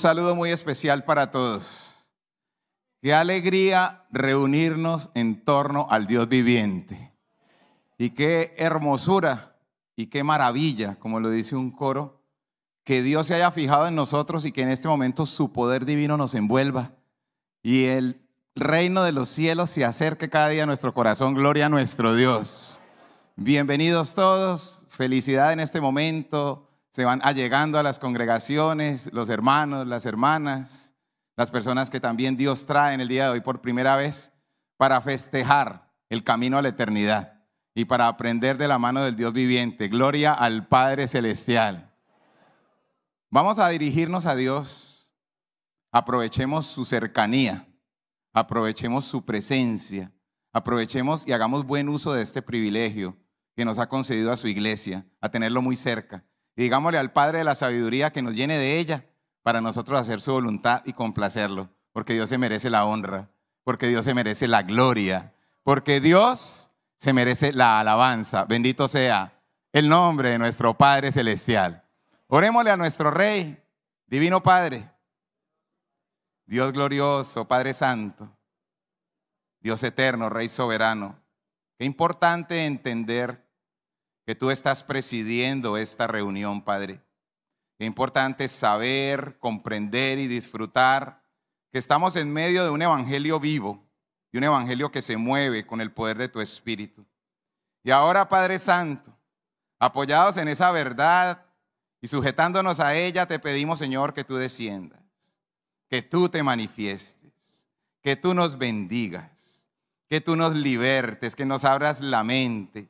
saludo muy especial para todos. Qué alegría reunirnos en torno al Dios viviente. Y qué hermosura y qué maravilla, como lo dice un coro, que Dios se haya fijado en nosotros y que en este momento su poder divino nos envuelva y el reino de los cielos se acerque cada día a nuestro corazón. Gloria a nuestro Dios. Bienvenidos todos, felicidad en este momento se van allegando a las congregaciones, los hermanos, las hermanas, las personas que también Dios trae en el día de hoy por primera vez para festejar el camino a la eternidad y para aprender de la mano del Dios viviente. Gloria al Padre Celestial. Vamos a dirigirnos a Dios. Aprovechemos su cercanía, aprovechemos su presencia, aprovechemos y hagamos buen uso de este privilegio que nos ha concedido a su iglesia, a tenerlo muy cerca y digámosle al Padre de la sabiduría que nos llene de ella para nosotros hacer su voluntad y complacerlo, porque Dios se merece la honra, porque Dios se merece la gloria, porque Dios se merece la alabanza. Bendito sea el nombre de nuestro Padre Celestial. Orémosle a nuestro Rey, Divino Padre, Dios glorioso, Padre Santo, Dios eterno, Rey soberano. Qué importante entender que tú estás presidiendo esta reunión, Padre. Es importante saber, comprender y disfrutar que estamos en medio de un evangelio vivo, y un evangelio que se mueve con el poder de tu Espíritu. Y ahora, Padre Santo, apoyados en esa verdad y sujetándonos a ella, te pedimos, Señor, que tú desciendas, que tú te manifiestes, que tú nos bendigas, que tú nos libertes, que nos abras la mente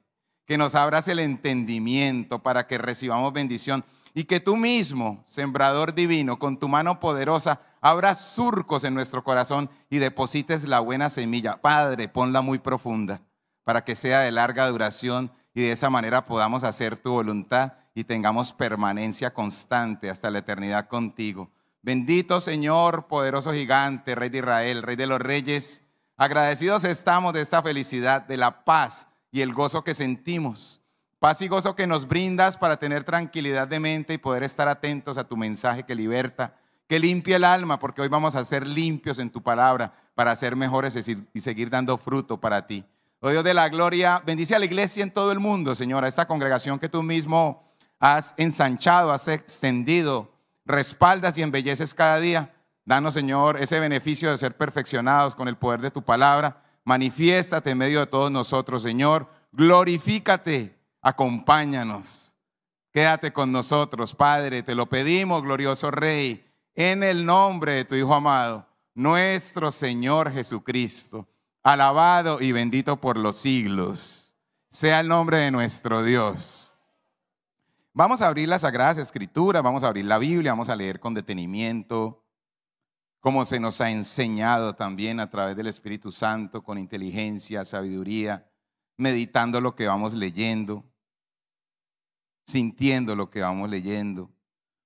que nos abras el entendimiento para que recibamos bendición y que tú mismo, sembrador divino, con tu mano poderosa, abras surcos en nuestro corazón y deposites la buena semilla. Padre, ponla muy profunda para que sea de larga duración y de esa manera podamos hacer tu voluntad y tengamos permanencia constante hasta la eternidad contigo. Bendito Señor, poderoso gigante, Rey de Israel, Rey de los Reyes, agradecidos estamos de esta felicidad, de la paz y el gozo que sentimos. Paz y gozo que nos brindas para tener tranquilidad de mente y poder estar atentos a tu mensaje que liberta, que limpia el alma, porque hoy vamos a ser limpios en tu palabra para ser mejores y seguir dando fruto para ti. Oh Dios de la gloria, bendice a la iglesia en todo el mundo, Señor, a esta congregación que tú mismo has ensanchado, has extendido, respaldas y embelleces cada día. Danos, Señor, ese beneficio de ser perfeccionados con el poder de tu palabra manifiéstate en medio de todos nosotros, Señor. Glorifícate, acompáñanos. Quédate con nosotros, Padre, te lo pedimos, glorioso Rey, en el nombre de tu Hijo amado, nuestro Señor Jesucristo, alabado y bendito por los siglos. Sea el nombre de nuestro Dios. Vamos a abrir las Sagradas Escrituras, vamos a abrir la Biblia, vamos a leer con detenimiento como se nos ha enseñado también a través del Espíritu Santo, con inteligencia, sabiduría, meditando lo que vamos leyendo, sintiendo lo que vamos leyendo,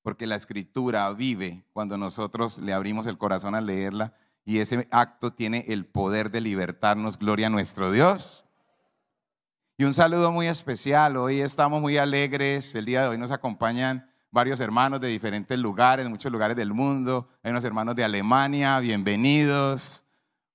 porque la escritura vive cuando nosotros le abrimos el corazón a leerla y ese acto tiene el poder de libertarnos, gloria a nuestro Dios. Y un saludo muy especial, hoy estamos muy alegres, el día de hoy nos acompañan varios hermanos de diferentes lugares, muchos lugares del mundo. Hay unos hermanos de Alemania, bienvenidos.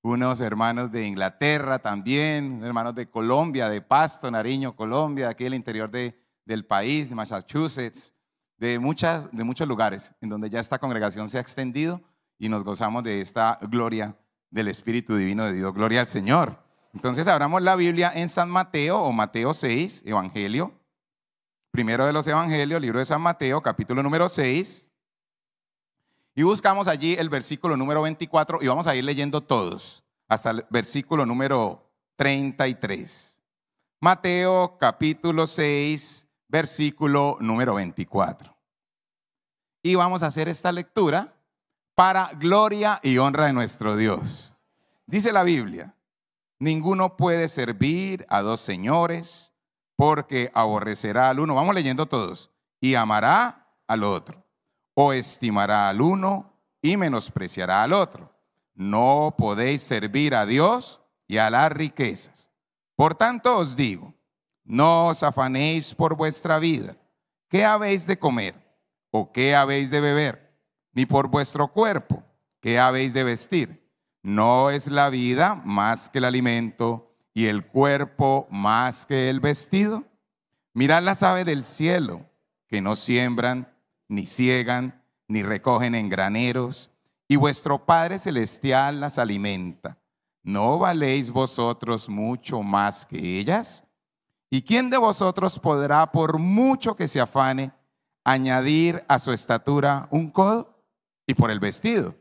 Unos hermanos de Inglaterra también, hermanos de Colombia, de Pasto, Nariño, Colombia, aquí el interior de, del país, Massachusetts, de, muchas, de muchos lugares en donde ya esta congregación se ha extendido y nos gozamos de esta gloria del Espíritu Divino de Dios. Gloria al Señor. Entonces abramos la Biblia en San Mateo o Mateo 6, Evangelio, primero de los Evangelios, libro de San Mateo, capítulo número 6. Y buscamos allí el versículo número 24 y vamos a ir leyendo todos hasta el versículo número 33. Mateo capítulo 6, versículo número 24. Y vamos a hacer esta lectura para gloria y honra de nuestro Dios. Dice la Biblia, ninguno puede servir a dos señores porque aborrecerá al uno, vamos leyendo todos, y amará al otro, o estimará al uno y menospreciará al otro. No podéis servir a Dios y a las riquezas. Por tanto os digo, no os afanéis por vuestra vida, qué habéis de comer o qué habéis de beber, ni por vuestro cuerpo, qué habéis de vestir. No es la vida más que el alimento y el cuerpo más que el vestido? Mirad las aves del cielo, que no siembran, ni ciegan, ni recogen en graneros, y vuestro Padre Celestial las alimenta. ¿No valéis vosotros mucho más que ellas? ¿Y quién de vosotros podrá, por mucho que se afane, añadir a su estatura un codo? Y por el vestido,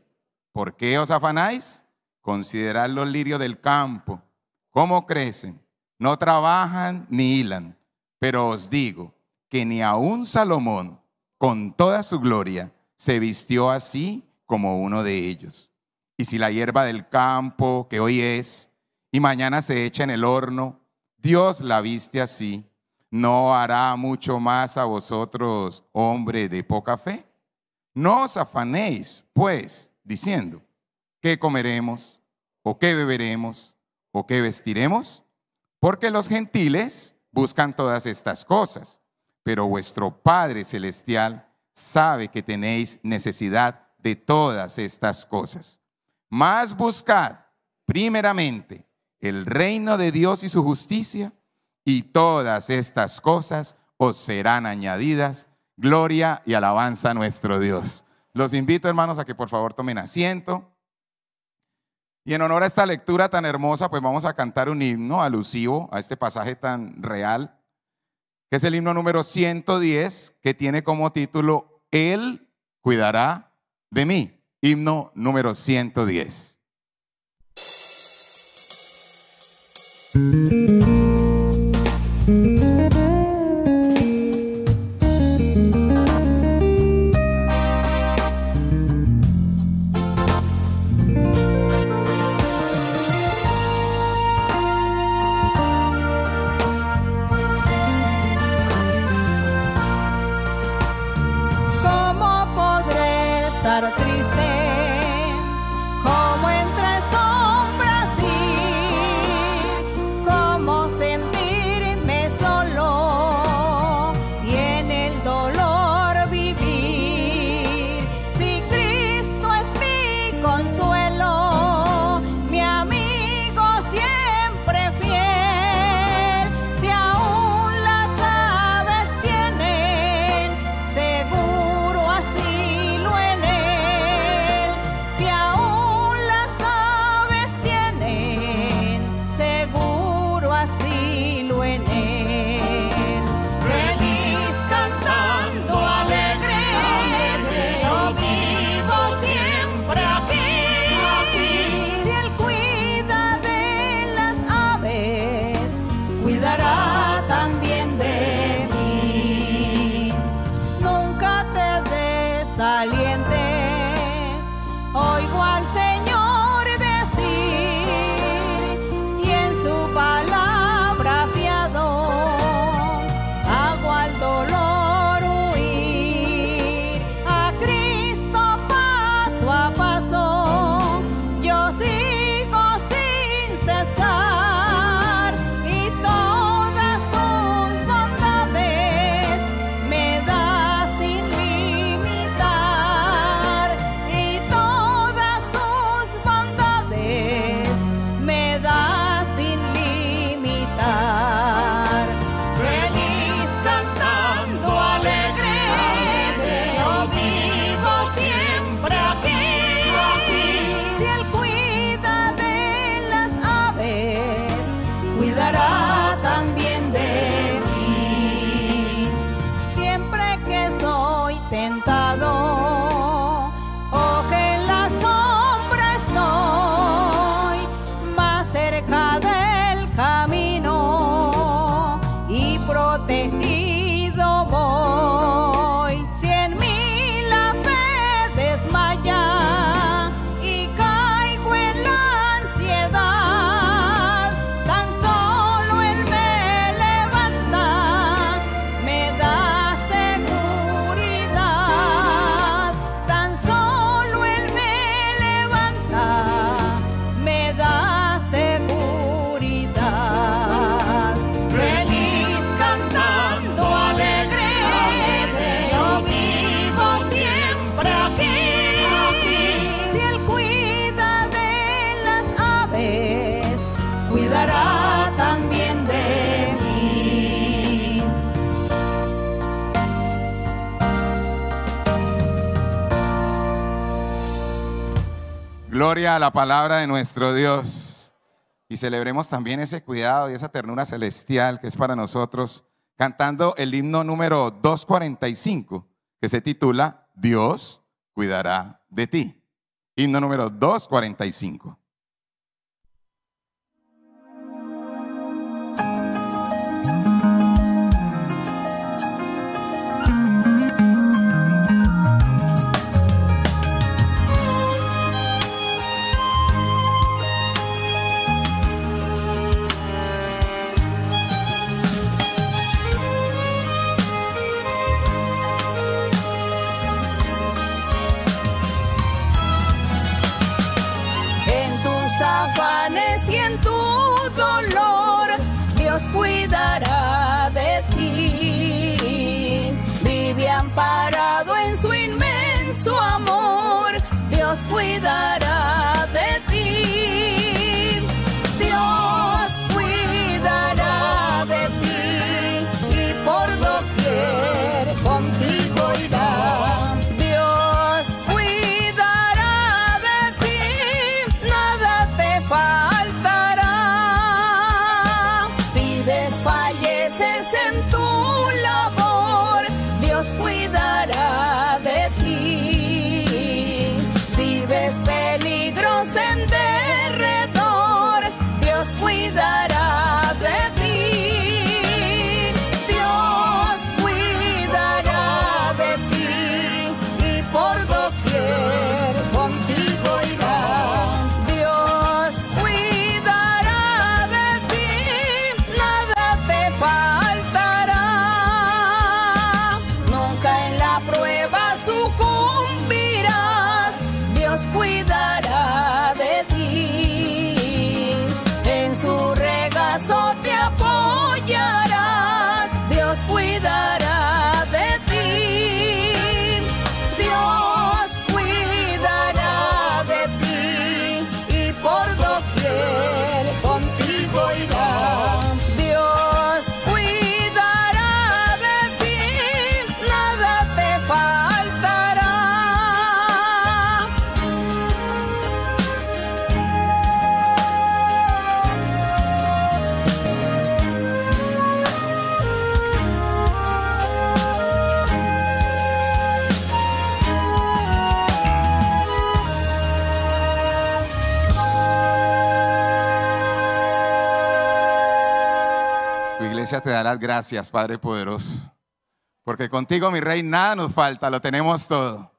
¿por qué os afanáis? Considerad los lirios del campo ¿Cómo crecen? No trabajan ni hilan. Pero os digo que ni aun Salomón, con toda su gloria, se vistió así como uno de ellos. Y si la hierba del campo, que hoy es, y mañana se echa en el horno, Dios la viste así, ¿no hará mucho más a vosotros, hombre de poca fe? No os afanéis, pues, diciendo, ¿qué comeremos? ¿O qué beberemos? o qué vestiremos? Porque los gentiles buscan todas estas cosas, pero vuestro Padre Celestial sabe que tenéis necesidad de todas estas cosas. Más buscad primeramente el reino de Dios y su justicia, y todas estas cosas os serán añadidas. Gloria y alabanza a nuestro Dios. Los invito, hermanos, a que por favor tomen asiento. Y en honor a esta lectura tan hermosa, pues vamos a cantar un himno alusivo a este pasaje tan real, que es el himno número 110, que tiene como título Él cuidará de mí. Himno número 110. la palabra de nuestro Dios. Y celebremos también ese cuidado y esa ternura celestial que es para nosotros, cantando el himno número 245, que se titula Dios cuidará de ti. Himno número 245. te da gracias, Padre poderoso. Porque contigo, mi rey, nada nos falta, lo tenemos todo.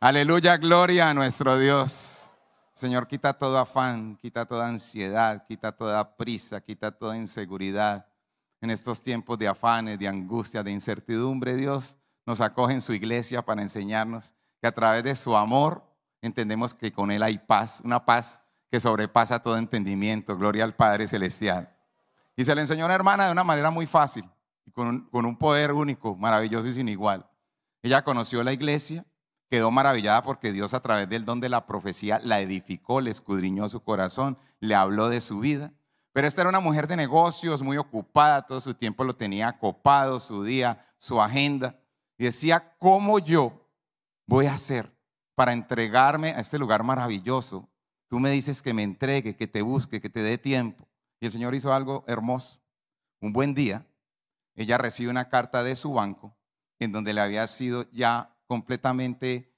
Aleluya, gloria a nuestro Dios. Señor, quita todo afán, quita toda ansiedad, quita toda prisa, quita toda inseguridad. En estos tiempos de afanes, de angustia, de incertidumbre, Dios nos acoge en su iglesia para enseñarnos que a través de su amor entendemos que con Él hay paz, una paz que sobrepasa todo entendimiento. Gloria al Padre Celestial. Y se le enseñó a una hermana de una manera muy fácil, y con un, con un poder único, maravilloso y sin igual. Ella conoció la iglesia, quedó maravillada porque Dios a través del don de la profecía la edificó, le escudriñó su corazón, le habló de su vida. Pero esta era una mujer de negocios, muy ocupada, todo su tiempo lo tenía copado, su día, su agenda. Y decía, ¿cómo yo voy a hacer para entregarme a este lugar maravilloso? Tú me dices que me entregue, que te busque, que te dé tiempo. Y el Señor hizo algo hermoso. Un buen día, ella recibe una carta de su banco en donde le había sido ya completamente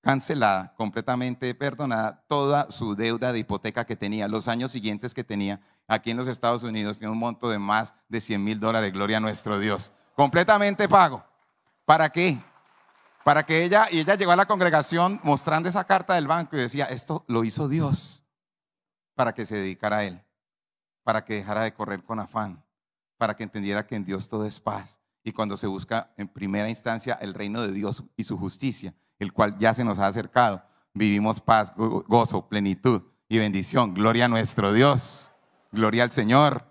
cancelada, completamente perdonada toda su deuda de hipoteca que tenía, los años siguientes que tenía aquí en los Estados Unidos, tiene un monto de más de 100 mil dólares, gloria a nuestro Dios, completamente pago. ¿Para qué? Para que ella, y ella llegó a la congregación mostrando esa carta del banco y decía, esto lo hizo Dios para que se dedicara a él para que dejara de correr con afán, para que entendiera que en Dios todo es paz. Y cuando se busca en primera instancia el reino de Dios y su justicia, el cual ya se nos ha acercado, vivimos paz, gozo, plenitud y bendición. Gloria a nuestro Dios, gloria al Señor.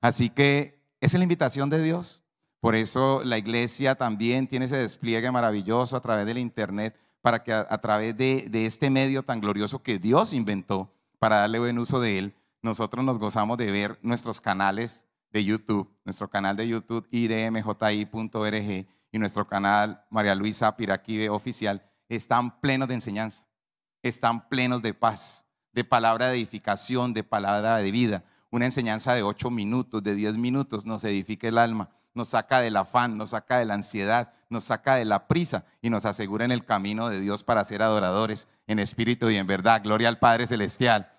Así que es la invitación de Dios. Por eso la iglesia también tiene ese despliegue maravilloso a través del Internet, para que a, través de este medio tan glorioso que Dios inventó para darle buen uso de él, nosotros nos gozamos de ver nuestros canales de YouTube, nuestro canal de YouTube idmji.org y nuestro canal María Luisa Piraquive Oficial, están plenos de enseñanza, están plenos de paz, de palabra de edificación, de palabra de vida. Una enseñanza de ocho minutos, de 10 minutos, nos edifica el alma, nos saca del afán, nos saca de la ansiedad, nos saca de la prisa y nos asegura en el camino de Dios para ser adoradores en espíritu y en verdad. Gloria al Padre Celestial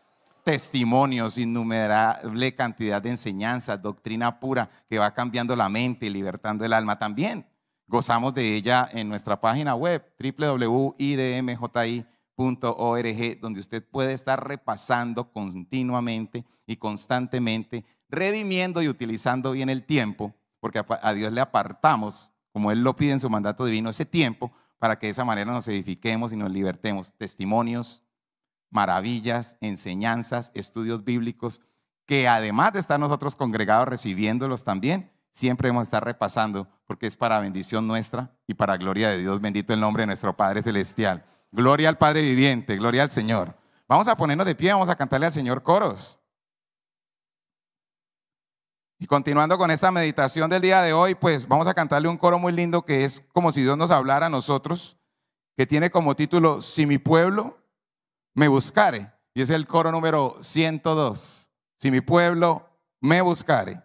testimonios, innumerable cantidad de enseñanzas, doctrina pura que va cambiando la mente y libertando el alma también. Gozamos de ella en nuestra página web www.idmji.org, donde usted puede estar repasando continuamente y constantemente, redimiendo y utilizando bien el tiempo, porque a Dios le apartamos, como Él lo pide en su mandato divino, ese tiempo para que de esa manera nos edifiquemos y nos libertemos. Testimonios, maravillas, enseñanzas, estudios bíblicos, que además de estar nosotros congregados recibiéndolos también, siempre hemos estar repasando, porque es para bendición nuestra y para gloria de Dios, bendito el nombre de nuestro Padre Celestial. Gloria al Padre Viviente, gloria al Señor. Vamos a ponernos de pie, vamos a cantarle al Señor coros. Y continuando con esta meditación del día de hoy, pues vamos a cantarle un coro muy lindo que es como si Dios nos hablara a nosotros, que tiene como título Si mi pueblo me buscare. Y es el coro número 102. Si mi pueblo me buscare.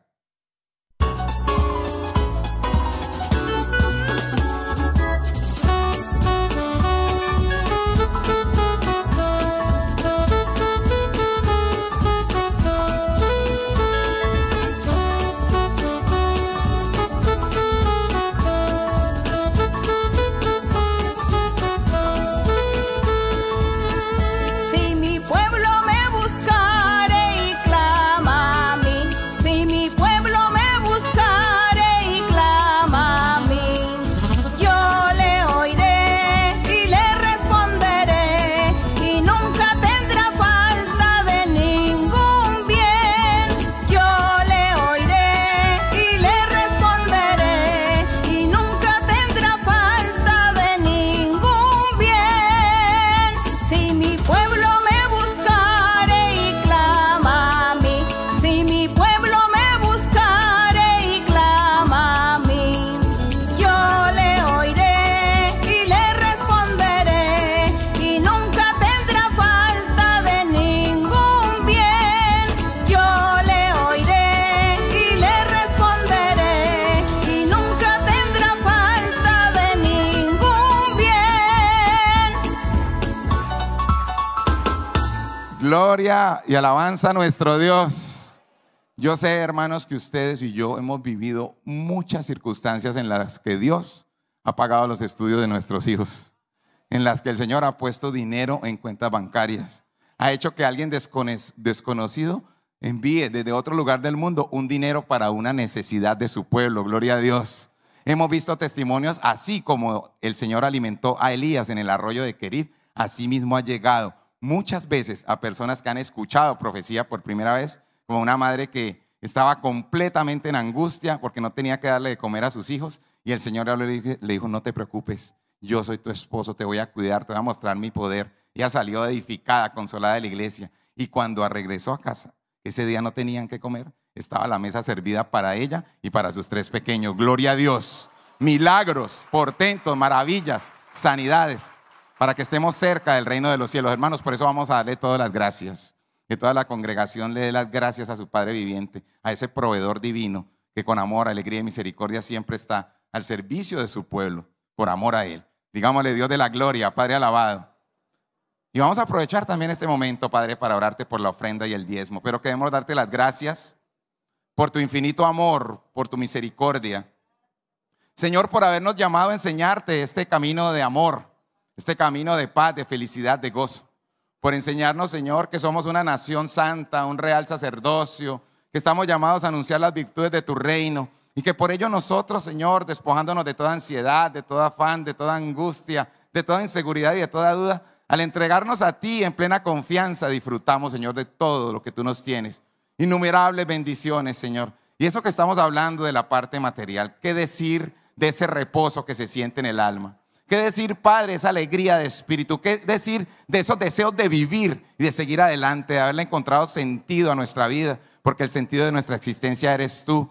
gloria y alabanza a nuestro Dios. Yo sé, hermanos, que ustedes y yo hemos vivido muchas circunstancias en las que Dios ha pagado los estudios de nuestros hijos, en las que el Señor ha puesto dinero en cuentas bancarias, ha hecho que alguien desconocido envíe desde otro lugar del mundo un dinero para una necesidad de su pueblo. Gloria a Dios. Hemos visto testimonios así como el Señor alimentó a Elías en el arroyo de Querib, así mismo ha llegado muchas veces a personas que han escuchado profecía por primera vez, como una madre que estaba completamente en angustia porque no tenía que darle de comer a sus hijos y el Señor le dijo, no te preocupes, yo soy tu esposo, te voy a cuidar, te voy a mostrar mi poder. Ella salió edificada, consolada de la iglesia y cuando regresó a casa, ese día no tenían que comer, estaba la mesa servida para ella y para sus tres pequeños. Gloria a Dios. Milagros, portentos, maravillas, sanidades para que estemos cerca del reino de los cielos, hermanos. Por eso vamos a darle todas las gracias. Que toda la congregación le dé las gracias a su Padre viviente, a ese proveedor divino que con amor, alegría y misericordia siempre está al servicio de su pueblo, por amor a Él. Digámosle Dios de la gloria, Padre alabado. Y vamos a aprovechar también este momento, Padre, para orarte por la ofrenda y el diezmo. Pero queremos darte las gracias por tu infinito amor, por tu misericordia. Señor, por habernos llamado a enseñarte este camino de amor este camino de paz, de felicidad, de gozo. Por enseñarnos, Señor, que somos una nación santa, un real sacerdocio, que estamos llamados a anunciar las virtudes de tu reino. Y que por ello nosotros, Señor, despojándonos de toda ansiedad, de todo afán, de toda angustia, de toda inseguridad y de toda duda, al entregarnos a ti en plena confianza, disfrutamos, Señor, de todo lo que tú nos tienes. Innumerables bendiciones, Señor. Y eso que estamos hablando de la parte material, ¿qué decir de ese reposo que se siente en el alma? ¿Qué decir, Padre, esa alegría de espíritu? ¿Qué decir de esos deseos de vivir y de seguir adelante, de haberle encontrado sentido a nuestra vida? Porque el sentido de nuestra existencia eres tú.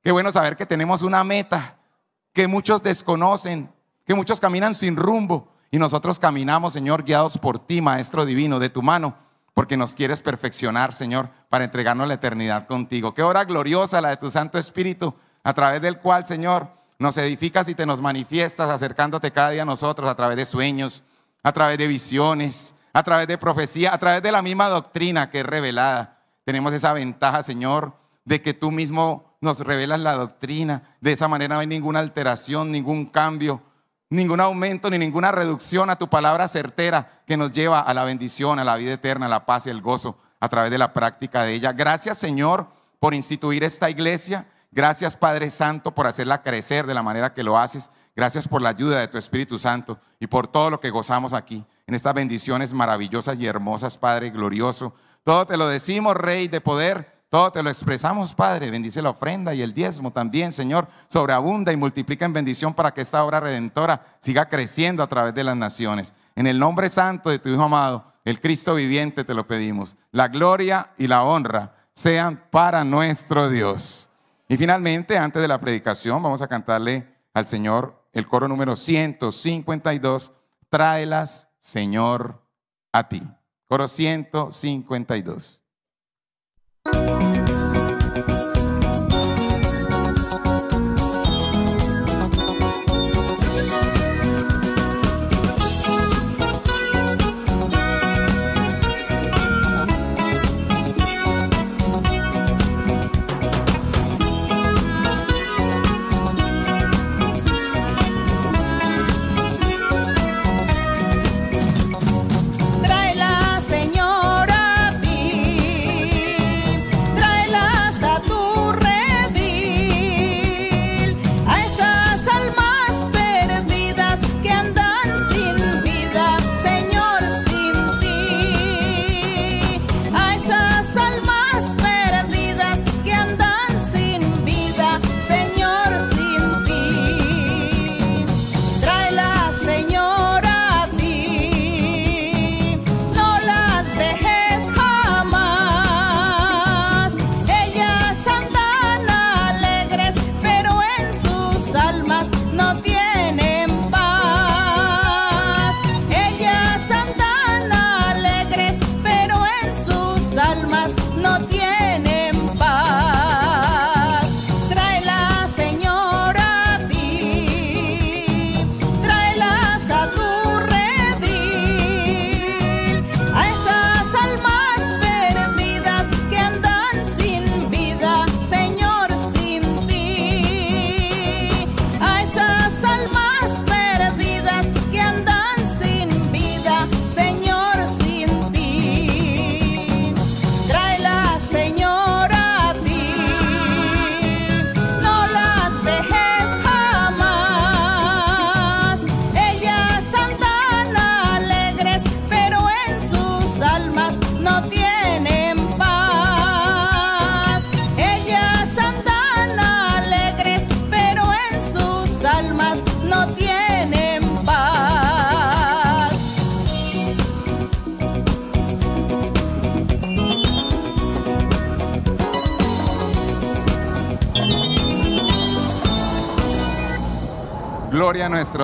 Qué bueno saber que tenemos una meta que muchos desconocen, que muchos caminan sin rumbo. Y nosotros caminamos, Señor, guiados por ti, Maestro Divino, de tu mano, porque nos quieres perfeccionar, Señor, para entregarnos la eternidad contigo. Qué hora gloriosa la de tu Santo Espíritu, a través del cual, Señor, nos edificas y te nos manifiestas acercándote cada día a nosotros a través de sueños, a través de visiones, a través de profecía, a través de la misma doctrina que es revelada. Tenemos esa ventaja, Señor, de que tú mismo nos revelas la doctrina. De esa manera no hay ninguna alteración, ningún cambio, ningún aumento ni ninguna reducción a tu palabra certera que nos lleva a la bendición, a la vida eterna, a la paz y el gozo a través de la práctica de ella. Gracias, Señor, por instituir esta iglesia. Gracias Padre Santo por hacerla crecer de la manera que lo haces. Gracias por la ayuda de tu Espíritu Santo y por todo lo que gozamos aquí, en estas bendiciones maravillosas y hermosas, Padre glorioso. Todo te lo decimos, Rey de poder. Todo te lo expresamos, Padre. Bendice la ofrenda y el diezmo también, Señor. Sobreabunda y multiplica en bendición para que esta obra redentora siga creciendo a través de las naciones. En el nombre santo de tu Hijo amado, el Cristo viviente, te lo pedimos. La gloria y la honra sean para nuestro Dios. Y finalmente, antes de la predicación, vamos a cantarle al Señor el coro número 152, Tráelas, Señor, a ti. Coro 152.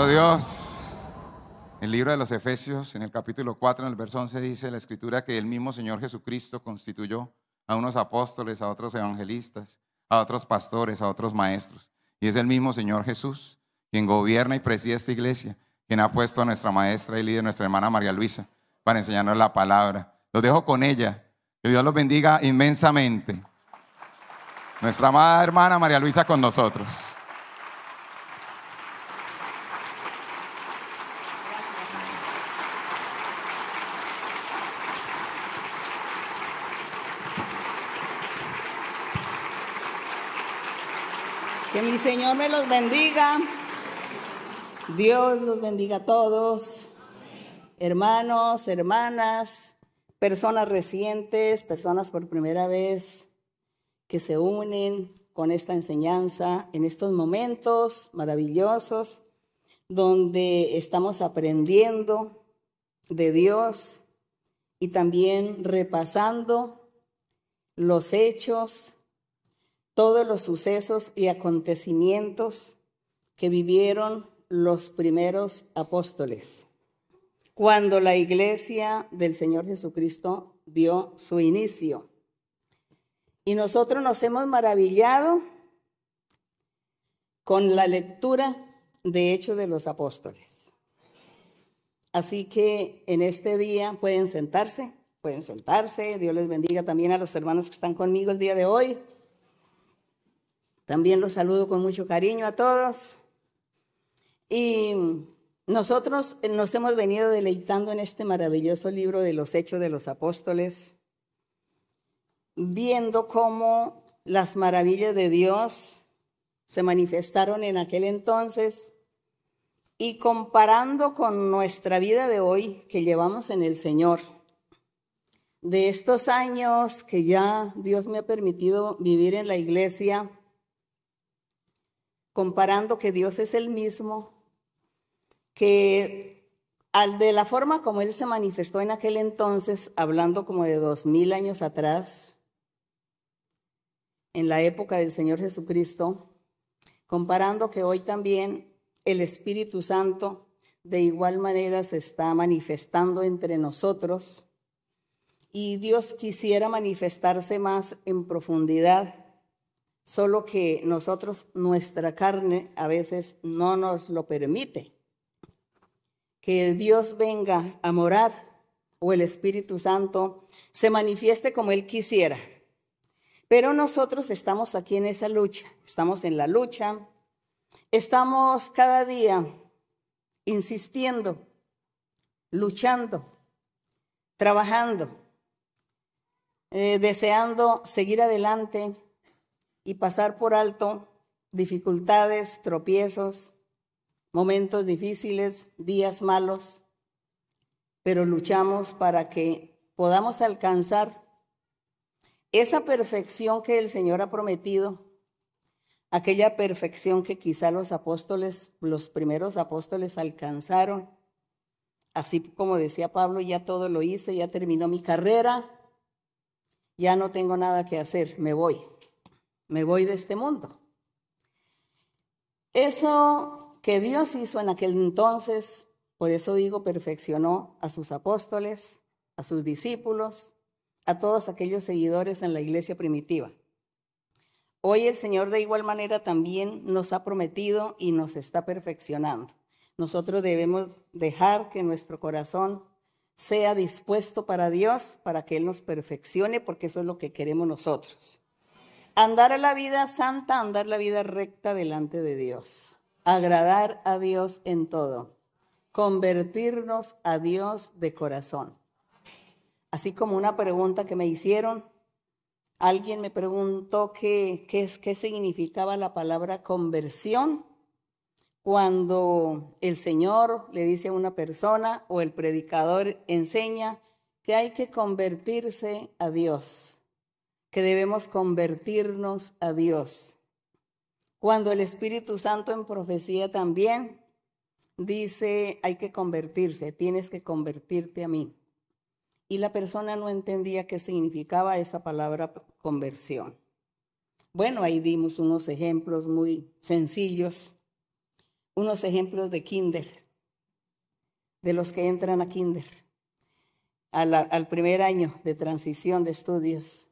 Dios. El libro de los Efesios, en el capítulo 4, en el verso 11, dice la escritura que el mismo Señor Jesucristo constituyó a unos apóstoles, a otros evangelistas, a otros pastores, a otros maestros. Y es el mismo Señor Jesús quien gobierna y preside esta iglesia, quien ha puesto a nuestra maestra y líder, nuestra hermana María Luisa, para enseñarnos la palabra. Los dejo con ella. Que Dios los bendiga inmensamente. Nuestra amada hermana María Luisa con nosotros. Que mi Señor me los bendiga. Dios los bendiga a todos. Hermanos, hermanas, personas recientes, personas por primera vez que se unen con esta enseñanza en estos momentos maravillosos donde estamos aprendiendo de Dios y también repasando los hechos todos los sucesos y acontecimientos que vivieron los primeros apóstoles cuando la iglesia del Señor Jesucristo dio su inicio. Y nosotros nos hemos maravillado con la lectura de Hechos de los Apóstoles. Así que en este día pueden sentarse, pueden sentarse. Dios les bendiga también a los hermanos que están conmigo el día de hoy. También los saludo con mucho cariño a todos. Y nosotros eh, nos hemos venido deleitando en este maravilloso libro de los Hechos de los Apóstoles, viendo cómo las maravillas de Dios se manifestaron en aquel entonces y comparando con nuestra vida de hoy que llevamos en el Señor. De estos años que ya Dios me ha permitido vivir en la iglesia, comparando que Dios es el mismo, que al de la forma como Él se manifestó en aquel entonces, hablando como de dos mil años atrás, en la época del Señor Jesucristo, comparando que hoy también el Espíritu Santo de igual manera se está manifestando entre nosotros y Dios quisiera manifestarse más en profundidad solo que nosotros, nuestra carne a veces no nos lo permite. Que Dios venga a morar o el Espíritu Santo se manifieste como Él quisiera. Pero nosotros estamos aquí en esa lucha, estamos en la lucha, estamos cada día insistiendo, luchando, trabajando, eh, deseando seguir adelante y pasar por alto dificultades, tropiezos, momentos difíciles, días malos, pero luchamos para que podamos alcanzar esa perfección que el Señor ha prometido, aquella perfección que quizá los apóstoles, los primeros apóstoles alcanzaron. Así como decía Pablo, ya todo lo hice, ya terminó mi carrera, ya no tengo nada que hacer, me voy me voy de este mundo. Eso que Dios hizo en aquel entonces, por eso digo, perfeccionó a sus apóstoles, a sus discípulos, a todos aquellos seguidores en la iglesia primitiva. Hoy el Señor de igual manera también nos ha prometido y nos está perfeccionando. Nosotros debemos dejar que nuestro corazón sea dispuesto para Dios, para que Él nos perfeccione, porque eso es lo que queremos nosotros. Andar a la vida santa, andar la vida recta delante de Dios. Agradar a Dios en todo. Convertirnos a Dios de corazón. Así como una pregunta que me hicieron, alguien me preguntó qué, qué, qué significaba la palabra conversión cuando el Señor le dice a una persona o el predicador enseña que hay que convertirse a Dios que debemos convertirnos a Dios. Cuando el Espíritu Santo en profecía también dice, hay que convertirse, tienes que convertirte a mí. Y la persona no entendía qué significaba esa palabra conversión. Bueno, ahí dimos unos ejemplos muy sencillos, unos ejemplos de kinder, de los que entran a kinder, al primer año de transición de estudios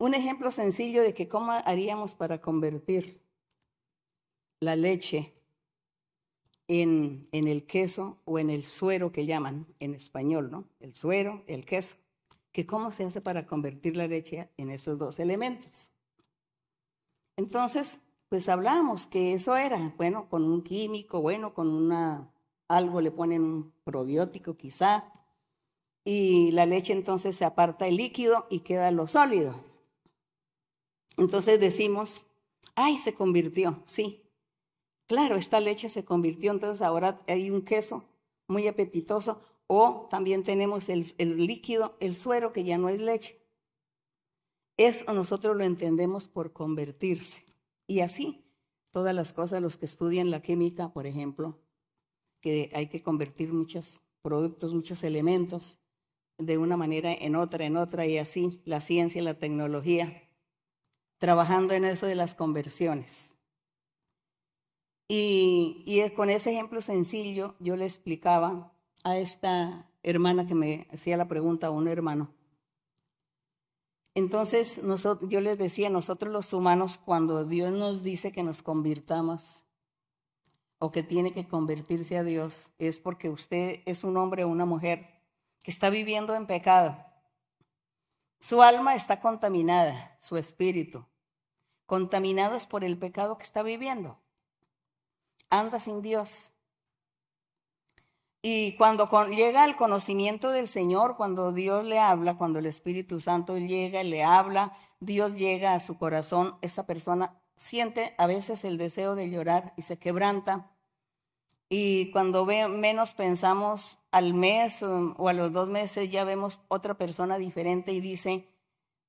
un ejemplo sencillo de que cómo haríamos para convertir la leche en, el queso o en el suero que llaman en español, ¿no? El suero, el queso. Que cómo se hace para convertir la leche en esos dos elementos. Entonces, pues hablamos que eso era, bueno, con un químico, bueno, con una, algo le ponen un probiótico quizá, y la leche entonces se aparta el líquido y queda lo sólido. Entonces decimos, ay, se convirtió, sí. Claro, esta leche se convirtió, entonces ahora hay un queso muy apetitoso o también tenemos el, líquido, el suero, que ya no es leche. Eso nosotros lo entendemos por convertirse. Y así, todas las cosas, los que estudian la química, por ejemplo, que hay que convertir muchos productos, muchos elementos de una manera en otra, en otra, y así la ciencia, la tecnología, trabajando en eso de las conversiones. Y, y con ese ejemplo sencillo yo le explicaba a esta hermana que me hacía la pregunta, a un hermano. Entonces yo les decía, nosotros los humanos, cuando Dios nos dice que nos convirtamos o que tiene que convertirse a Dios, es porque usted es un hombre o una mujer que está viviendo en pecado su alma está contaminada, su espíritu, contaminados por el pecado que está viviendo. Anda sin Dios. Y cuando llega al conocimiento del Señor, cuando Dios le habla, cuando el Espíritu Santo llega y le habla, Dios llega a su corazón, esa persona siente a veces el deseo de llorar y se quebranta y cuando ve, menos pensamos al mes um, o a los dos meses, ya vemos otra persona diferente y dice,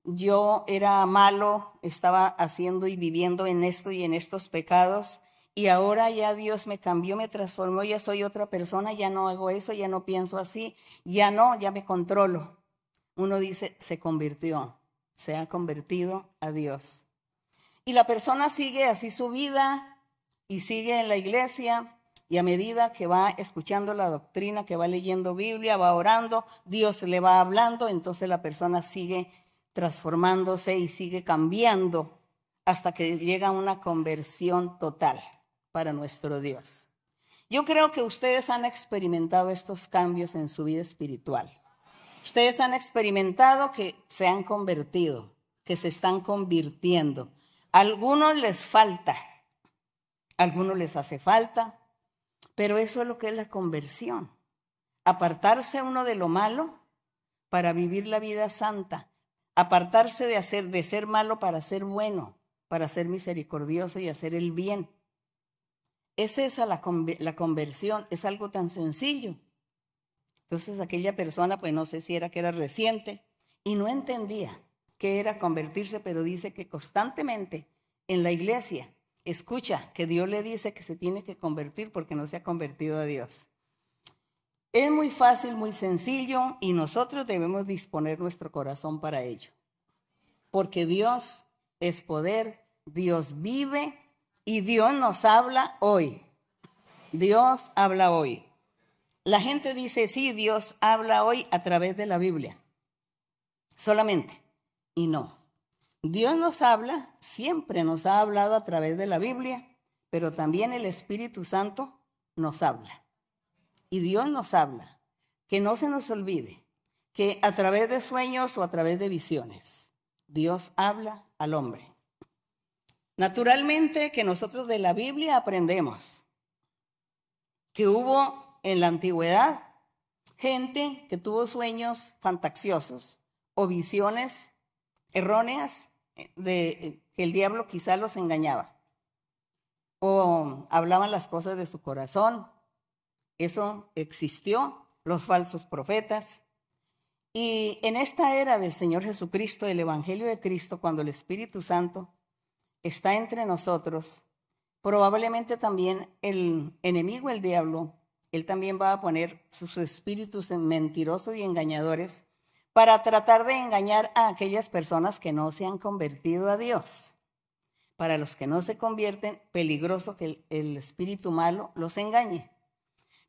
yo era malo, estaba haciendo y viviendo en esto y en estos pecados, y ahora ya Dios me cambió, me transformó, ya soy otra persona, ya no hago eso, ya no pienso así, ya no, ya me controlo. Uno dice, se convirtió, se ha convertido a Dios. Y la persona sigue así su vida y sigue en la iglesia, y a medida que va escuchando la doctrina, que va leyendo Biblia, va orando, Dios le va hablando, entonces la persona sigue transformándose y sigue cambiando hasta que llega una conversión total para nuestro Dios. Yo creo que ustedes han experimentado estos cambios en su vida espiritual. Ustedes han experimentado que se han convertido, que se están convirtiendo. algunos les falta, algunos les hace falta, pero eso es lo que es la conversión. Apartarse uno de lo malo para vivir la vida santa. Apartarse de, hacer, de ser malo para ser bueno, para ser misericordioso y hacer el bien. Es esa la, la conversión, es algo tan sencillo. Entonces aquella persona, pues no sé si era que era reciente y no entendía qué era convertirse, pero dice que constantemente en la iglesia escucha que Dios le dice que se tiene que convertir porque no se ha convertido a Dios. Es muy fácil, muy sencillo y nosotros debemos disponer nuestro corazón para ello. Porque Dios es poder, Dios vive y Dios nos habla hoy. Dios habla hoy. La gente dice, sí, Dios habla hoy a través de la Biblia. Solamente. Y no. Dios nos habla, siempre nos ha hablado a través de la Biblia, pero también el Espíritu Santo nos habla. Y Dios nos habla, que no se nos olvide, que a través de sueños o a través de visiones, Dios habla al hombre. Naturalmente que nosotros de la Biblia aprendemos que hubo en la antigüedad gente que tuvo sueños fantasiosos o visiones erróneas de eh, que el diablo quizá los engañaba o hablaban las cosas de su corazón. Eso existió, los falsos profetas. Y en esta era del Señor Jesucristo, el Evangelio de Cristo, cuando el Espíritu Santo está entre nosotros, probablemente también el enemigo, el diablo, él también va a poner sus espíritus mentirosos y engañadores para tratar de engañar a aquellas personas que no se han convertido a Dios. Para los que no se convierten, peligroso que el, espíritu malo los engañe.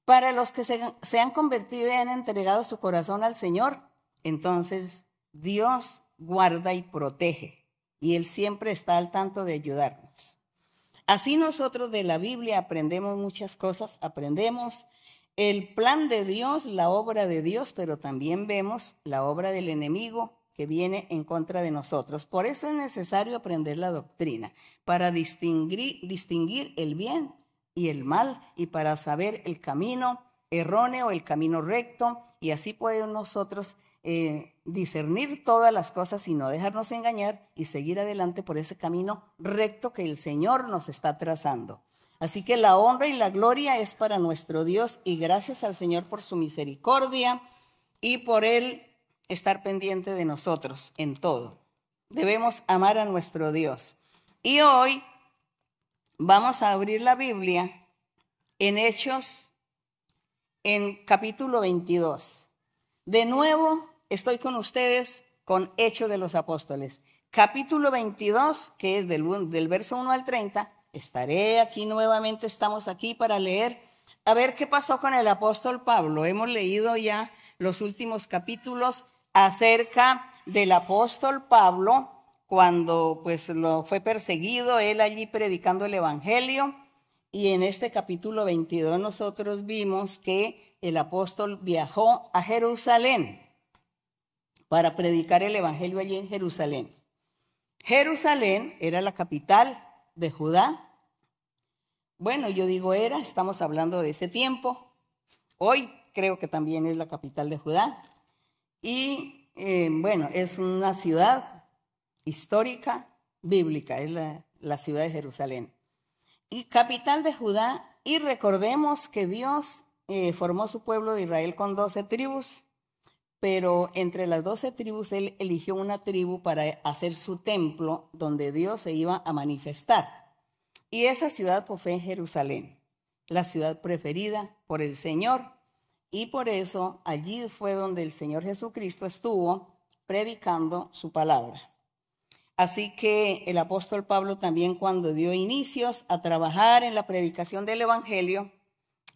Para los que se, se han convertido y han entregado su corazón al Señor, entonces Dios guarda y protege, y Él siempre está al tanto de ayudarnos. Así nosotros de la Biblia aprendemos muchas cosas, aprendemos el plan de Dios, la obra de Dios, pero también vemos la obra del enemigo que viene en contra de nosotros. Por eso es necesario aprender la doctrina, para distinguir, el bien y el mal y para saber el camino erróneo, el camino recto, y así podemos nosotros eh, discernir todas las cosas y no dejarnos engañar y seguir adelante por ese camino recto que el Señor nos está trazando. Así que la honra y la gloria es para nuestro Dios y gracias al Señor por su misericordia y por Él estar pendiente de nosotros en todo. Debemos amar a nuestro Dios. Y hoy vamos a abrir la Biblia en Hechos, en capítulo 22. De nuevo, estoy con ustedes con Hechos de los Apóstoles. Capítulo 22, que es del, del verso 1 al 30 estaré aquí nuevamente, estamos aquí para leer. A ver qué pasó con el apóstol Pablo. Hemos leído ya los últimos capítulos acerca del apóstol Pablo cuando pues lo fue perseguido, él allí predicando el evangelio y en este capítulo 22 nosotros vimos que el apóstol viajó a Jerusalén para predicar el evangelio allí en Jerusalén. Jerusalén era la capital de Judá. Bueno, yo digo era, estamos hablando de ese tiempo. Hoy creo que también es la capital de Judá. Y eh, bueno, es una ciudad histórica, bíblica, es la, ciudad de Jerusalén. Y capital de Judá, y recordemos que Dios eh, formó su pueblo de Israel con doce tribus pero entre las doce tribus él eligió una tribu para hacer su templo donde Dios se iba a manifestar. Y esa ciudad pues, fue Jerusalén, la ciudad preferida por el Señor. Y por eso allí fue donde el Señor Jesucristo estuvo predicando su palabra. Así que el apóstol Pablo también cuando dio inicios a trabajar en la predicación del Evangelio,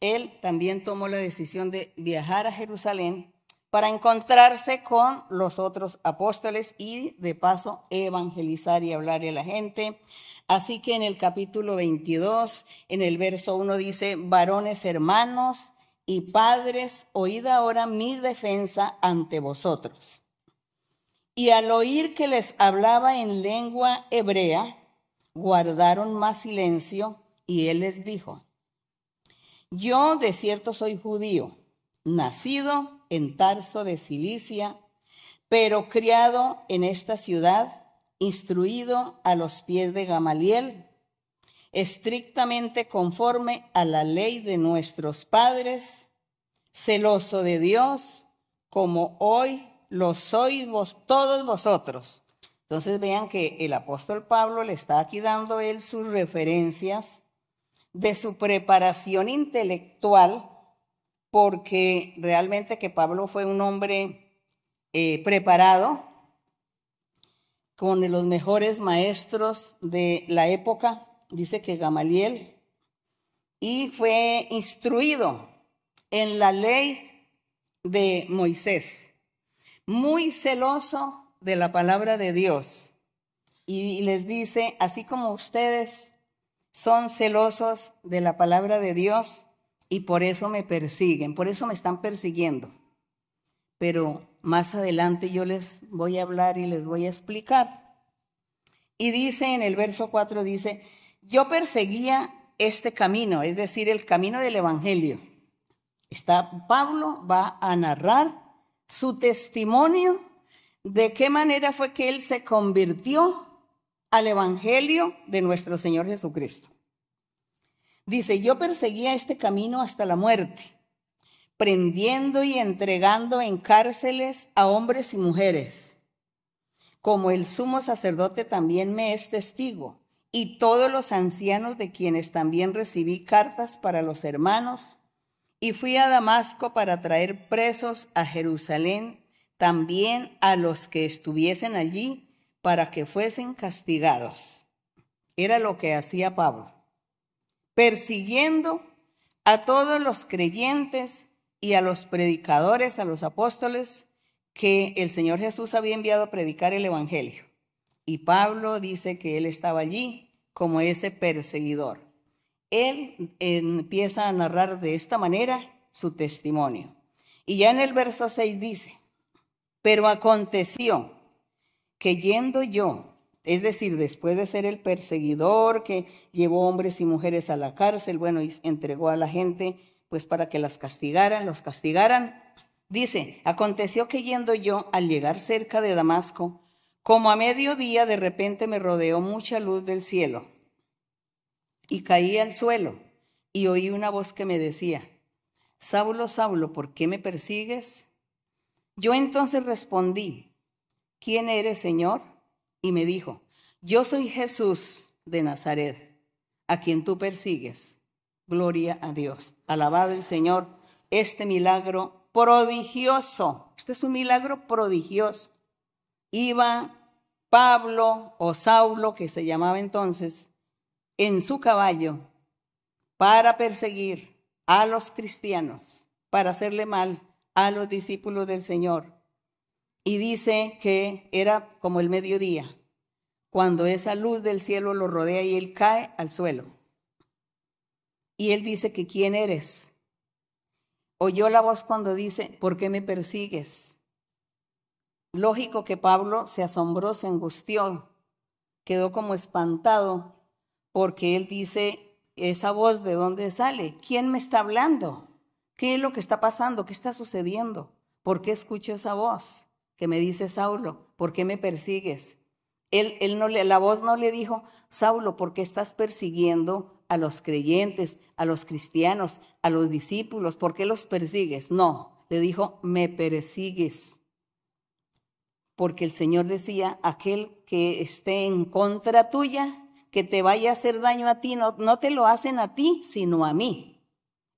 él también tomó la decisión de viajar a Jerusalén para encontrarse con los otros apóstoles y de paso evangelizar y hablarle a la gente. Así que en el capítulo 22, en el verso 1 dice, varones hermanos y padres, oíd ahora mi defensa ante vosotros. Y al oír que les hablaba en lengua hebrea, guardaron más silencio y él les dijo, yo de cierto soy judío, nacido en Tarso de Cilicia, pero criado en esta ciudad, instruido a los pies de Gamaliel, estrictamente conforme a la ley de nuestros padres, celoso de Dios, como hoy lo sois vos, todos vosotros. Entonces vean que el apóstol Pablo le está aquí dando él sus referencias de su preparación intelectual porque realmente que Pablo fue un hombre eh, preparado con los mejores maestros de la época, dice que Gamaliel, y fue instruido en la ley de Moisés, muy celoso de la palabra de Dios. Y les dice, así como ustedes son celosos de la palabra de Dios, y por eso me persiguen, por eso me están persiguiendo. Pero más adelante yo les voy a hablar y les voy a explicar. Y dice en el verso 4, dice, yo perseguía este camino, es decir, el camino del Evangelio. Está, Pablo va a narrar su testimonio de qué manera fue que él se convirtió al Evangelio de nuestro Señor Jesucristo. Dice, yo perseguía este camino hasta la muerte, prendiendo y entregando en cárceles a hombres y mujeres, como el sumo sacerdote también me es testigo, y todos los ancianos de quienes también recibí cartas para los hermanos, y fui a Damasco para traer presos a Jerusalén también a los que estuviesen allí para que fuesen castigados. Era lo que hacía Pablo persiguiendo a todos los creyentes y a los predicadores, a los apóstoles que el Señor Jesús había enviado a predicar el Evangelio. Y Pablo dice que él estaba allí como ese perseguidor. Él empieza a narrar de esta manera su testimonio. Y ya en el verso 6 dice, pero aconteció que yendo yo es decir, después de ser el perseguidor que llevó hombres y mujeres a la cárcel, bueno, y entregó a la gente pues para que las castigaran, los castigaran. Dice, aconteció que yendo yo, al llegar cerca de Damasco, como a mediodía de repente me rodeó mucha luz del cielo y caí al suelo y oí una voz que me decía, Saulo, Saulo, ¿por qué me persigues? Yo entonces respondí, ¿quién eres, Señor? y me dijo, yo soy Jesús de Nazaret, a quien tú persigues. Gloria a Dios. Alabado el Señor, este milagro prodigioso. Este es un milagro prodigioso. Iba Pablo o Saulo, que se llamaba entonces, en su caballo para perseguir a los cristianos, para hacerle mal a los discípulos del Señor y dice que era como el mediodía, cuando esa luz del cielo lo rodea y él cae al suelo. Y él dice que quién eres. Oyó la voz cuando dice, ¿por qué me persigues? Lógico que Pablo se asombró, se angustió, quedó como espantado, porque él dice, esa voz de dónde sale, ¿quién me está hablando? ¿Qué es lo que está pasando? ¿Qué está sucediendo? ¿Por qué escucho esa voz? que me dice Saulo, ¿por qué me persigues? Él, él no le, la voz no le dijo, Saulo, ¿por qué estás persiguiendo a los creyentes, a los cristianos, a los discípulos? ¿Por qué los persigues? No, le dijo, me persigues. Porque el Señor decía, aquel que esté en contra tuya, que te vaya a hacer daño a ti, no, no te lo hacen a ti, sino a mí.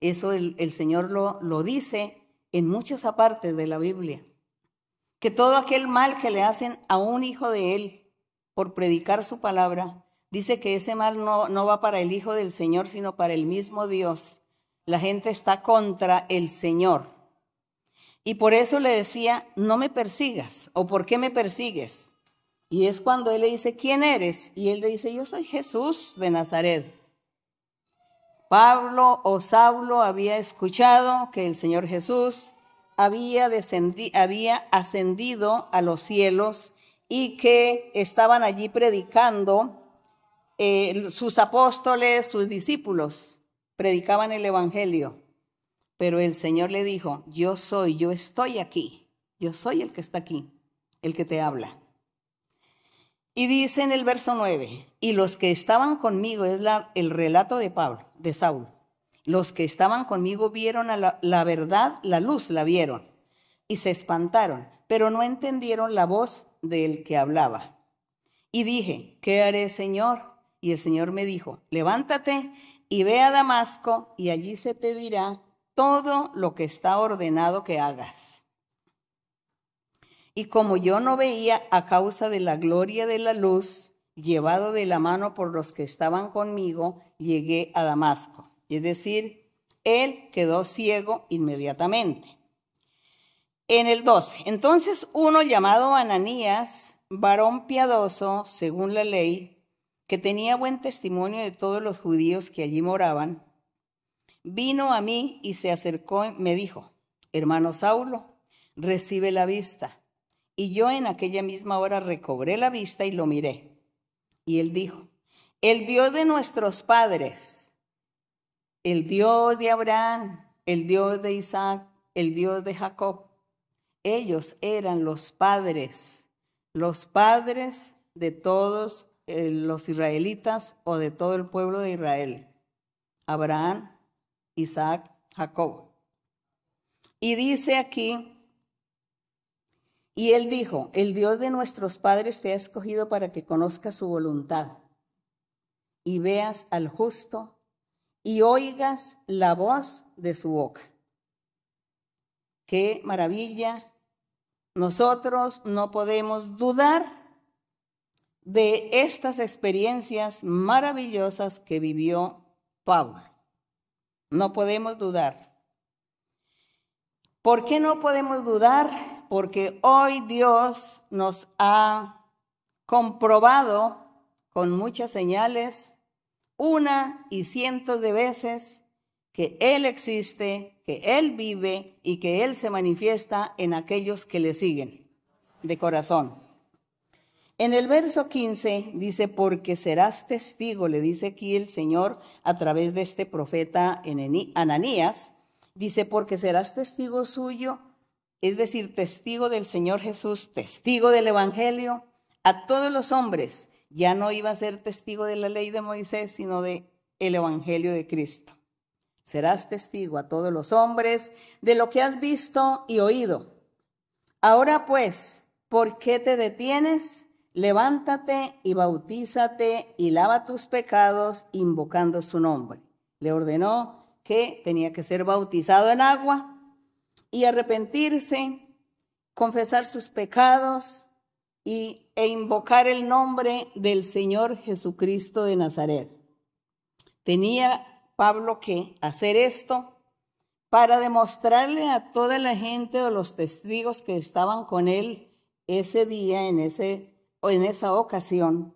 Eso el, Señor lo, lo dice en muchas partes de la Biblia que todo aquel mal que le hacen a un hijo de él por predicar su palabra, dice que ese mal no, no va para el Hijo del Señor, sino para el mismo Dios. La gente está contra el Señor. Y por eso le decía, no me persigas, o ¿por qué me persigues? Y es cuando él le dice, ¿quién eres? Y él le dice, yo soy Jesús de Nazaret. Pablo o Saulo había escuchado que el Señor Jesús había, había ascendido a los cielos y que estaban allí predicando eh, sus apóstoles, sus discípulos, predicaban el Evangelio. Pero el Señor le dijo, yo soy, yo estoy aquí, yo soy el que está aquí, el que te habla. Y dice en el verso 9, y los que estaban conmigo, es la, el relato de Pablo, de Saulo, los que estaban conmigo vieron la verdad, la luz la vieron y se espantaron, pero no entendieron la voz del que hablaba. Y dije, ¿qué haré, Señor? Y el Señor me dijo, levántate y ve a Damasco y allí se te dirá todo lo que está ordenado que hagas. Y como yo no veía a causa de la gloria de la luz, llevado de la mano por los que estaban conmigo, llegué a Damasco es decir, él quedó ciego inmediatamente. En el 12, entonces uno llamado Ananías, varón piadoso según la ley, que tenía buen testimonio de todos los judíos que allí moraban, vino a mí y se acercó y me dijo, hermano Saulo, recibe la vista. Y yo en aquella misma hora recobré la vista y lo miré. Y él dijo, el Dios de nuestros padres el Dios de Abraham, el Dios de Isaac, el Dios de Jacob. Ellos eran los padres, los padres de todos eh, los israelitas o de todo el pueblo de Israel. Abraham, Isaac, Jacob. Y dice aquí, y él dijo, el Dios de nuestros padres te ha escogido para que conozcas su voluntad y veas al justo y oigas la voz de su boca. Qué maravilla. Nosotros no podemos dudar de estas experiencias maravillosas que vivió Pablo. No podemos dudar. ¿Por qué no podemos dudar? Porque hoy Dios nos ha comprobado con muchas señales una y cientos de veces que Él existe, que Él vive y que Él se manifiesta en aquellos que le siguen de corazón. En el verso 15 dice, porque serás testigo, le dice aquí el Señor a través de este profeta Ananías, dice, porque serás testigo suyo, es decir, testigo del Señor Jesús, testigo del Evangelio, a todos los hombres, ya no iba a ser testigo de la ley de Moisés, sino de el evangelio de Cristo. Serás testigo a todos los hombres de lo que has visto y oído. Ahora pues, ¿por qué te detienes? Levántate y bautízate y lava tus pecados invocando su nombre. Le ordenó que tenía que ser bautizado en agua y arrepentirse, confesar sus pecados y, e invocar el nombre del Señor Jesucristo de Nazaret. Tenía Pablo que hacer esto para demostrarle a toda la gente o los testigos que estaban con él ese día, en, ese, o en esa ocasión,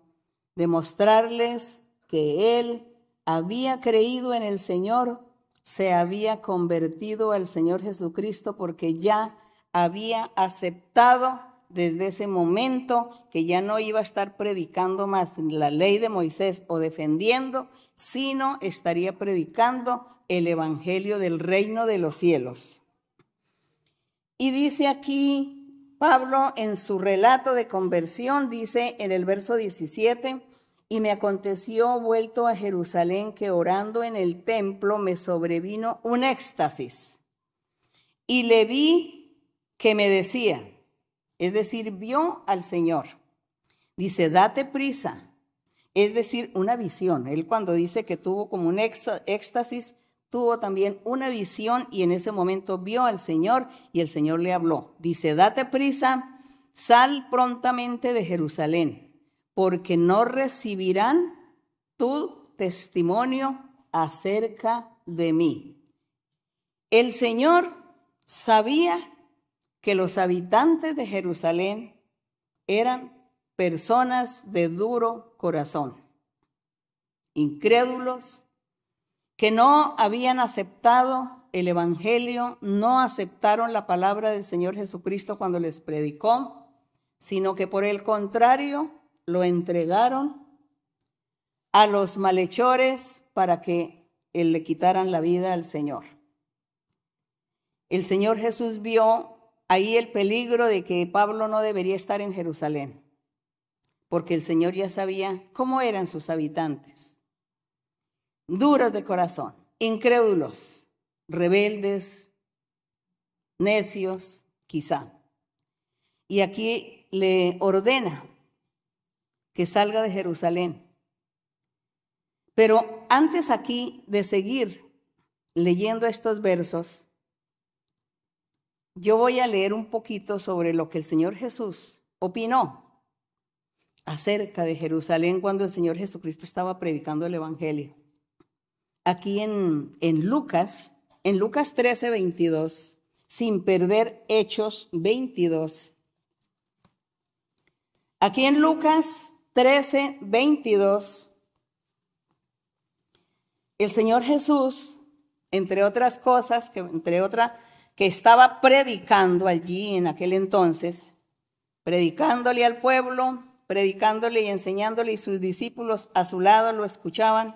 demostrarles que él había creído en el Señor, se había convertido al Señor Jesucristo porque ya había aceptado desde ese momento que ya no iba a estar predicando más la ley de Moisés o defendiendo, sino estaría predicando el Evangelio del reino de los cielos. Y dice aquí Pablo en su relato de conversión, dice en el verso 17, y me aconteció vuelto a Jerusalén que orando en el templo me sobrevino un éxtasis. Y le vi que me decía, es decir, vio al Señor. Dice, date prisa, es decir, una visión. Él cuando dice que tuvo como un éxtasis, tuvo también una visión y en ese momento vio al Señor y el Señor le habló. Dice, date prisa, sal prontamente de Jerusalén, porque no recibirán tu testimonio acerca de mí. El Señor sabía que los habitantes de Jerusalén eran personas de duro corazón, incrédulos, que no habían aceptado el Evangelio, no aceptaron la palabra del Señor Jesucristo cuando les predicó, sino que por el contrario lo entregaron a los malhechores para que él eh, le quitaran la vida al Señor. El Señor Jesús vio ahí el peligro de que Pablo no debería estar en Jerusalén, porque el Señor ya sabía cómo eran sus habitantes, duros de corazón, incrédulos, rebeldes, necios, quizá. Y aquí le ordena que salga de Jerusalén. Pero antes aquí de seguir leyendo estos versos, yo voy a leer un poquito sobre lo que el Señor Jesús opinó acerca de Jerusalén cuando el Señor Jesucristo estaba predicando el Evangelio. Aquí en, en Lucas, en Lucas 13, 22, sin perder Hechos 22. Aquí en Lucas 13, 22, el Señor Jesús, entre otras cosas, que entre otras que estaba predicando allí en aquel entonces, predicándole al pueblo, predicándole y enseñándole, y sus discípulos a su lado lo escuchaban.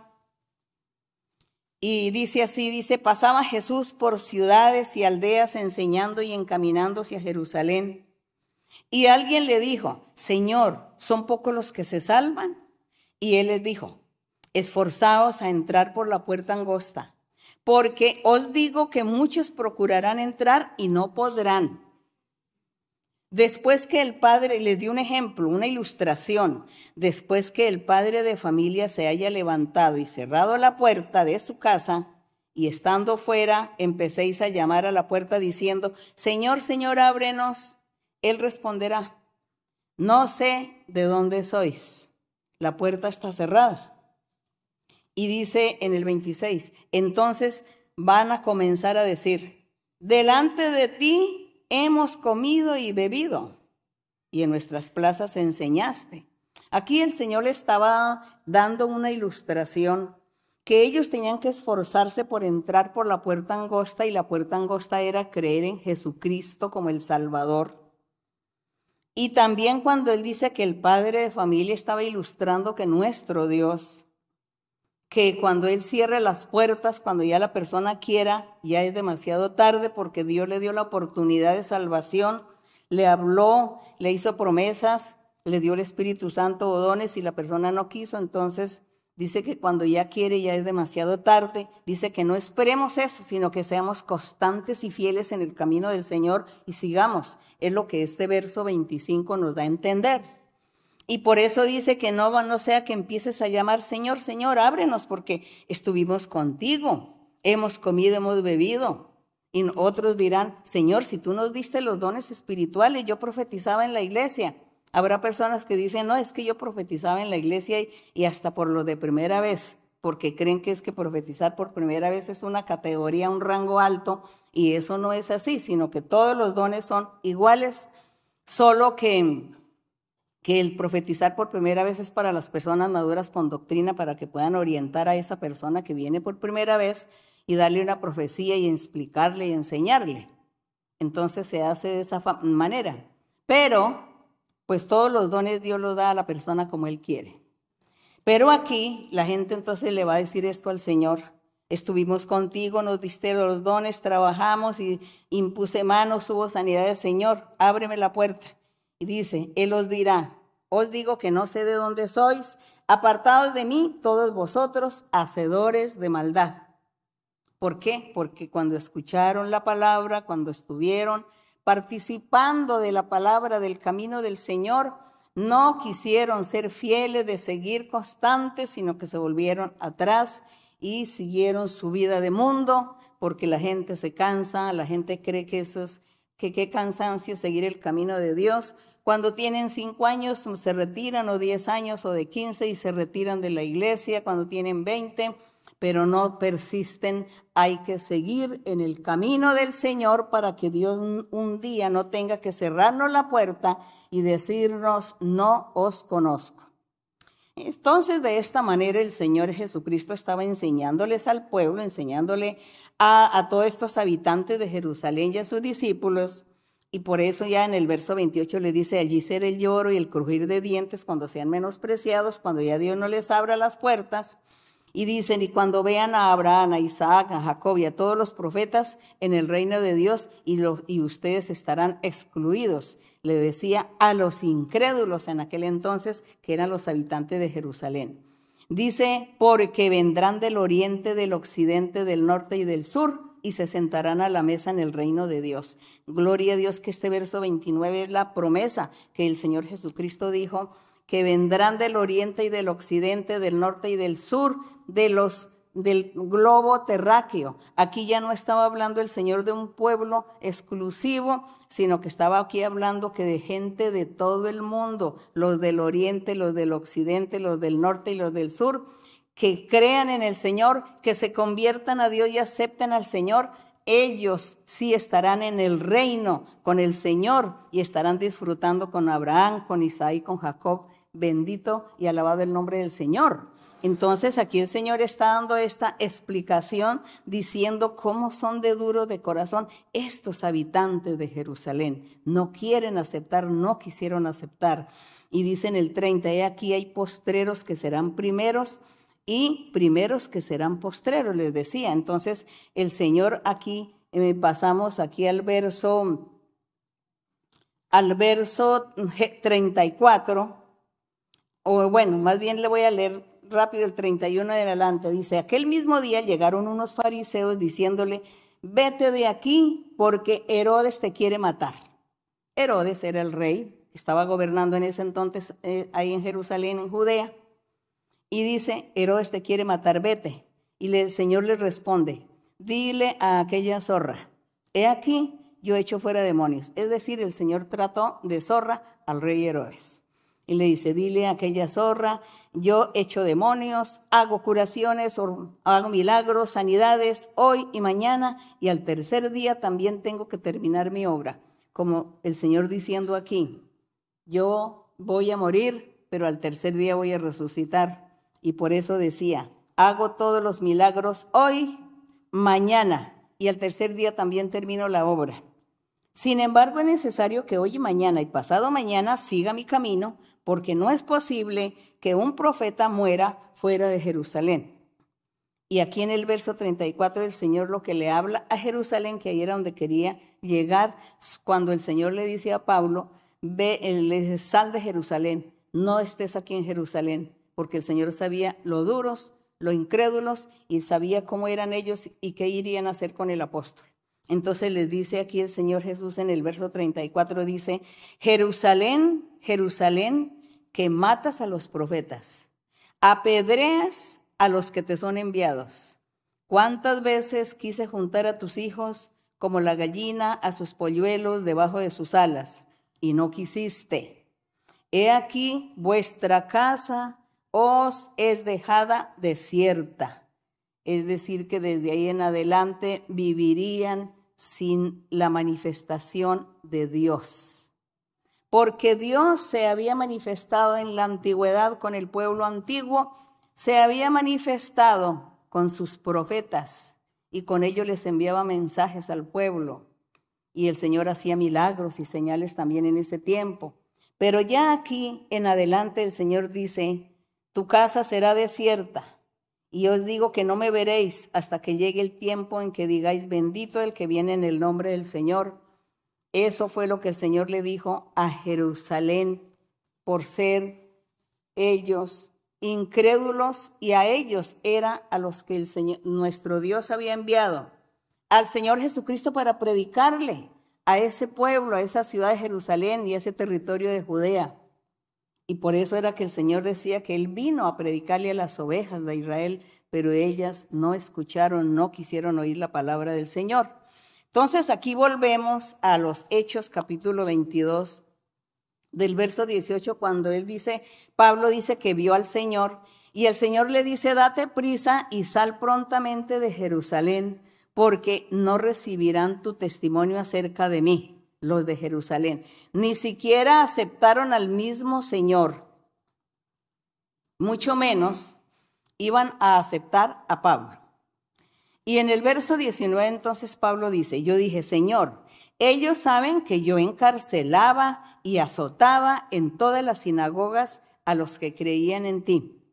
Y dice así, dice, pasaba Jesús por ciudades y aldeas enseñando y encaminándose a Jerusalén. Y alguien le dijo, Señor, ¿son pocos los que se salvan? Y él les dijo, esforzaos a entrar por la puerta angosta porque os digo que muchos procurarán entrar y no podrán. Después que el padre, les di un ejemplo, una ilustración, después que el padre de familia se haya levantado y cerrado la puerta de su casa, y estando fuera, empecéis a llamar a la puerta diciendo, Señor, Señor, ábrenos. Él responderá, no sé de dónde sois. La puerta está cerrada. Y dice en el 26, entonces van a comenzar a decir, delante de ti hemos comido y bebido, y en nuestras plazas enseñaste. Aquí el Señor le estaba dando una ilustración que ellos tenían que esforzarse por entrar por la puerta angosta y la puerta angosta era creer en Jesucristo como el Salvador. Y también cuando él dice que el padre de familia estaba ilustrando que nuestro Dios que cuando Él cierre las puertas, cuando ya la persona quiera, ya es demasiado tarde porque Dios le dio la oportunidad de salvación, le habló, le hizo promesas, le dio el Espíritu Santo o dones y la persona no quiso, entonces dice que cuando ya quiere ya es demasiado tarde, dice que no esperemos eso, sino que seamos constantes y fieles en el camino del Señor y sigamos. Es lo que este verso 25 nos da a entender. Y por eso dice que no, no sea que empieces a llamar, Señor, Señor, ábrenos, porque estuvimos contigo, hemos comido, hemos bebido. Y otros dirán, Señor, si tú nos diste los dones espirituales, yo profetizaba en la iglesia. Habrá personas que dicen, no, es que yo profetizaba en la iglesia y, y hasta por lo de primera vez, porque creen que es que profetizar por primera vez es una categoría, un rango alto, y eso no es así, sino que todos los dones son iguales, solo que que el profetizar por primera vez es para las personas maduras con doctrina, para que puedan orientar a esa persona que viene por primera vez y darle una profecía y explicarle y enseñarle. Entonces se hace de esa manera. Pero, pues todos los dones Dios los da a la persona como Él quiere. Pero aquí la gente entonces le va a decir esto al Señor. Estuvimos contigo, nos diste los dones, trabajamos y impuse manos, hubo sanidad. Señor, ábreme la puerta dice, Él os dirá, os digo que no sé de dónde sois, apartados de mí todos vosotros, hacedores de maldad. ¿Por qué? Porque cuando escucharon la palabra, cuando estuvieron participando de la palabra del camino del Señor, no quisieron ser fieles de seguir constantes, sino que se volvieron atrás y siguieron su vida de mundo, porque la gente se cansa, la gente cree que eso es que qué cansancio seguir el camino de Dios, cuando tienen cinco años se retiran, o diez años, o de quince, y se retiran de la iglesia. Cuando tienen veinte, pero no persisten, hay que seguir en el camino del Señor para que Dios un día no tenga que cerrarnos la puerta y decirnos, no os conozco. Entonces, de esta manera, el Señor Jesucristo estaba enseñándoles al pueblo, enseñándole a, a todos estos habitantes de Jerusalén y a sus discípulos y por eso ya en el verso 28 le dice, allí será el lloro y el crujir de dientes cuando sean menospreciados, cuando ya Dios no les abra las puertas. Y dicen, y cuando vean a Abraham, a Isaac, a Jacob y a todos los profetas en el reino de Dios, y, y ustedes estarán excluidos, le decía a los incrédulos en aquel entonces, que eran los habitantes de Jerusalén. Dice, porque vendrán del oriente, del occidente, del norte y del sur y se sentarán a la mesa en el reino de Dios. Gloria a Dios que este verso 29 es la promesa que el Señor Jesucristo dijo, que vendrán del oriente y del occidente, del norte y del sur, de los del globo terráqueo. Aquí ya no estaba hablando el Señor de un pueblo exclusivo, sino que estaba aquí hablando que de gente de todo el mundo, los del oriente, los del occidente, los del norte y los del sur, que crean en el Señor, que se conviertan a Dios y acepten al Señor, ellos sí estarán en el reino con el Señor y estarán disfrutando con Abraham, con Isaí, con Jacob. Bendito y alabado el nombre del Señor. Entonces aquí el Señor está dando esta explicación diciendo cómo son de duro de corazón estos habitantes de Jerusalén. No quieren aceptar, no quisieron aceptar. Y dice en el 30, he aquí hay postreros que serán primeros y primeros que serán postreros, les decía. Entonces, el Señor aquí, eh, pasamos aquí al verso, al verso 34, mm, o bueno, más bien le voy a leer rápido el 31 de adelante. Dice, aquel mismo día llegaron unos fariseos diciéndole, vete de aquí porque Herodes te quiere matar. Herodes era el rey, estaba gobernando en ese entonces eh, ahí en Jerusalén, en Judea y dice, Herodes te quiere matar, vete. Y el Señor le responde, dile a aquella zorra, he aquí, yo echo fuera demonios. Es decir, el Señor trató de zorra al rey Herodes. Y le dice, dile a aquella zorra, yo echo demonios, hago curaciones, hago milagros, sanidades, hoy y mañana, y al tercer día también tengo que terminar mi obra. Como el Señor diciendo aquí, yo voy a morir, pero al tercer día voy a resucitar. Y por eso decía, hago todos los milagros hoy, mañana y al tercer día también termino la obra. Sin embargo, es necesario que hoy y mañana y pasado mañana siga mi camino, porque no es posible que un profeta muera fuera de Jerusalén. Y aquí en el verso 34 el Señor lo que le habla a Jerusalén, que ahí era donde quería llegar, cuando el Señor le dice a Pablo, ve, eh, le sal de Jerusalén, no estés aquí en Jerusalén, porque el Señor sabía lo duros, lo incrédulos, y sabía cómo eran ellos y qué irían a hacer con el apóstol. Entonces les dice aquí el Señor Jesús en el verso 34, dice, Jerusalén, Jerusalén, que matas a los profetas, apedreas a los que te son enviados. ¿Cuántas veces quise juntar a tus hijos como la gallina a sus polluelos debajo de sus alas? Y no quisiste. He aquí, vuestra casa os es dejada desierta. Es decir, que desde ahí en adelante vivirían sin la manifestación de Dios. Porque Dios se había manifestado en la antigüedad con el pueblo antiguo, se había manifestado con sus profetas y con ellos les enviaba mensajes al pueblo. Y el Señor hacía milagros y señales también en ese tiempo. Pero ya aquí en adelante el Señor dice, tu casa será desierta. Y os digo que no me veréis hasta que llegue el tiempo en que digáis, bendito el que viene en el nombre del Señor. Eso fue lo que el Señor le dijo a Jerusalén por ser ellos incrédulos y a ellos era a los que el Señor, nuestro Dios había enviado al Señor Jesucristo para predicarle a ese pueblo, a esa ciudad de Jerusalén y a ese territorio de Judea. Y por eso era que el Señor decía que Él vino a predicarle a las ovejas de Israel, pero ellas no escucharon, no quisieron oír la palabra del Señor. Entonces aquí volvemos a los Hechos capítulo 22 del verso 18, cuando Él dice, Pablo dice que vio al Señor y el Señor le dice, date prisa y sal prontamente de Jerusalén, porque no recibirán tu testimonio acerca de mí los de Jerusalén. Ni siquiera aceptaron al mismo Señor, mucho menos iban a aceptar a Pablo. Y en el verso 19 entonces Pablo dice, yo dije, Señor, ellos saben que yo encarcelaba y azotaba en todas las sinagogas a los que creían en ti.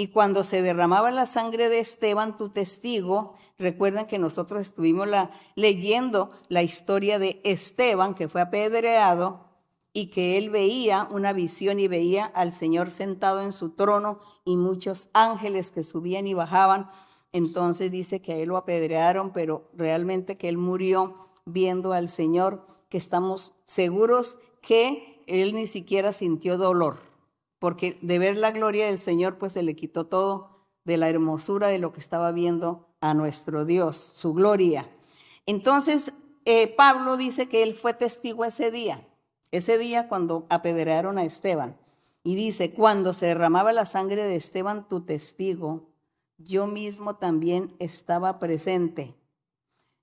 Y cuando se derramaba la sangre de Esteban, tu testigo, recuerdan que nosotros estuvimos leyendo la historia de Esteban, que fue apedreado, y que él veía una visión y veía al Señor sentado en su trono y muchos ángeles que subían y bajaban. Entonces dice que a él lo apedrearon, pero realmente que él murió viendo al Señor, que estamos seguros que él ni siquiera sintió dolor porque de ver la gloria del Señor, pues se le quitó todo de la hermosura de lo que estaba viendo a nuestro Dios, su gloria. Entonces, eh, Pablo dice que él fue testigo ese día, ese día cuando apedrearon a Esteban. Y dice, cuando se derramaba la sangre de Esteban, tu testigo, yo mismo también estaba presente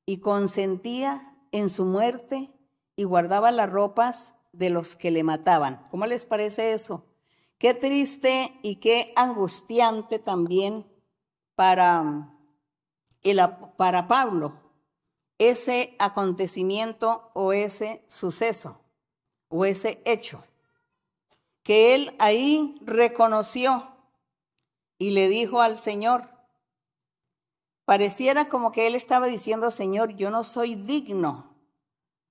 y consentía en su muerte y guardaba las ropas de los que le mataban. ¿Cómo les parece eso? Qué triste y qué angustiante también para, el, para Pablo ese acontecimiento o ese suceso o ese hecho, que él ahí reconoció y le dijo al Señor, pareciera como que él estaba diciendo, Señor, yo no soy digno,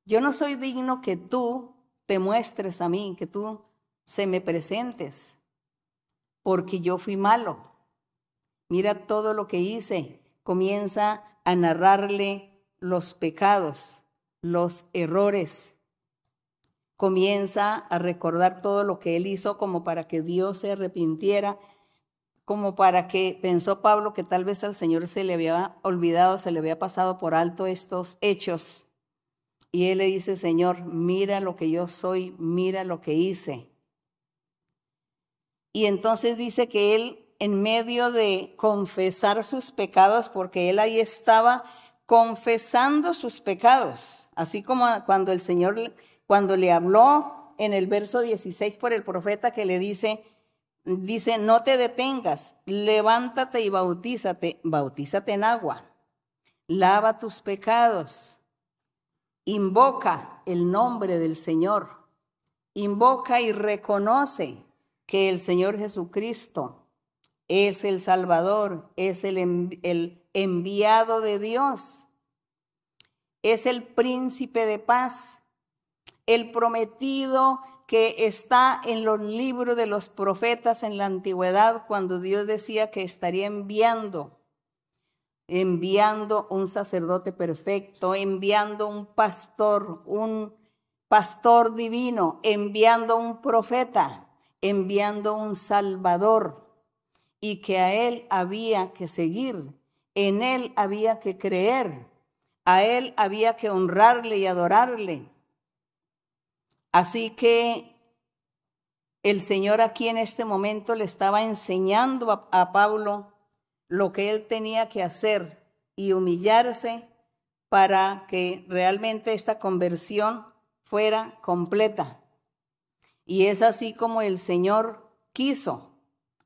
yo no soy digno que tú te muestres a mí, que tú se me presentes, porque yo fui malo. Mira todo lo que hice. Comienza a narrarle los pecados, los errores. Comienza a recordar todo lo que él hizo como para que Dios se arrepintiera, como para que pensó Pablo que tal vez al Señor se le había olvidado, se le había pasado por alto estos hechos. Y él le dice, Señor, mira lo que yo soy, mira lo que hice. Y entonces dice que él, en medio de confesar sus pecados, porque él ahí estaba confesando sus pecados, así como cuando el Señor, cuando le habló en el verso 16 por el profeta que le dice, dice, no te detengas, levántate y bautízate, bautízate en agua, lava tus pecados, invoca el nombre del Señor, invoca y reconoce que el Señor Jesucristo es el Salvador, es el, enviado de Dios, es el príncipe de paz, el prometido que está en los libros de los profetas en la antigüedad, cuando Dios decía que estaría enviando, enviando un sacerdote perfecto, enviando un pastor, un pastor divino, enviando un profeta enviando un Salvador y que a Él había que seguir, en Él había que creer, a Él había que honrarle y adorarle. Así que el Señor aquí en este momento le estaba enseñando a, Pablo lo que él tenía que hacer y humillarse para que realmente esta conversión fuera completa. Y es así como el Señor quiso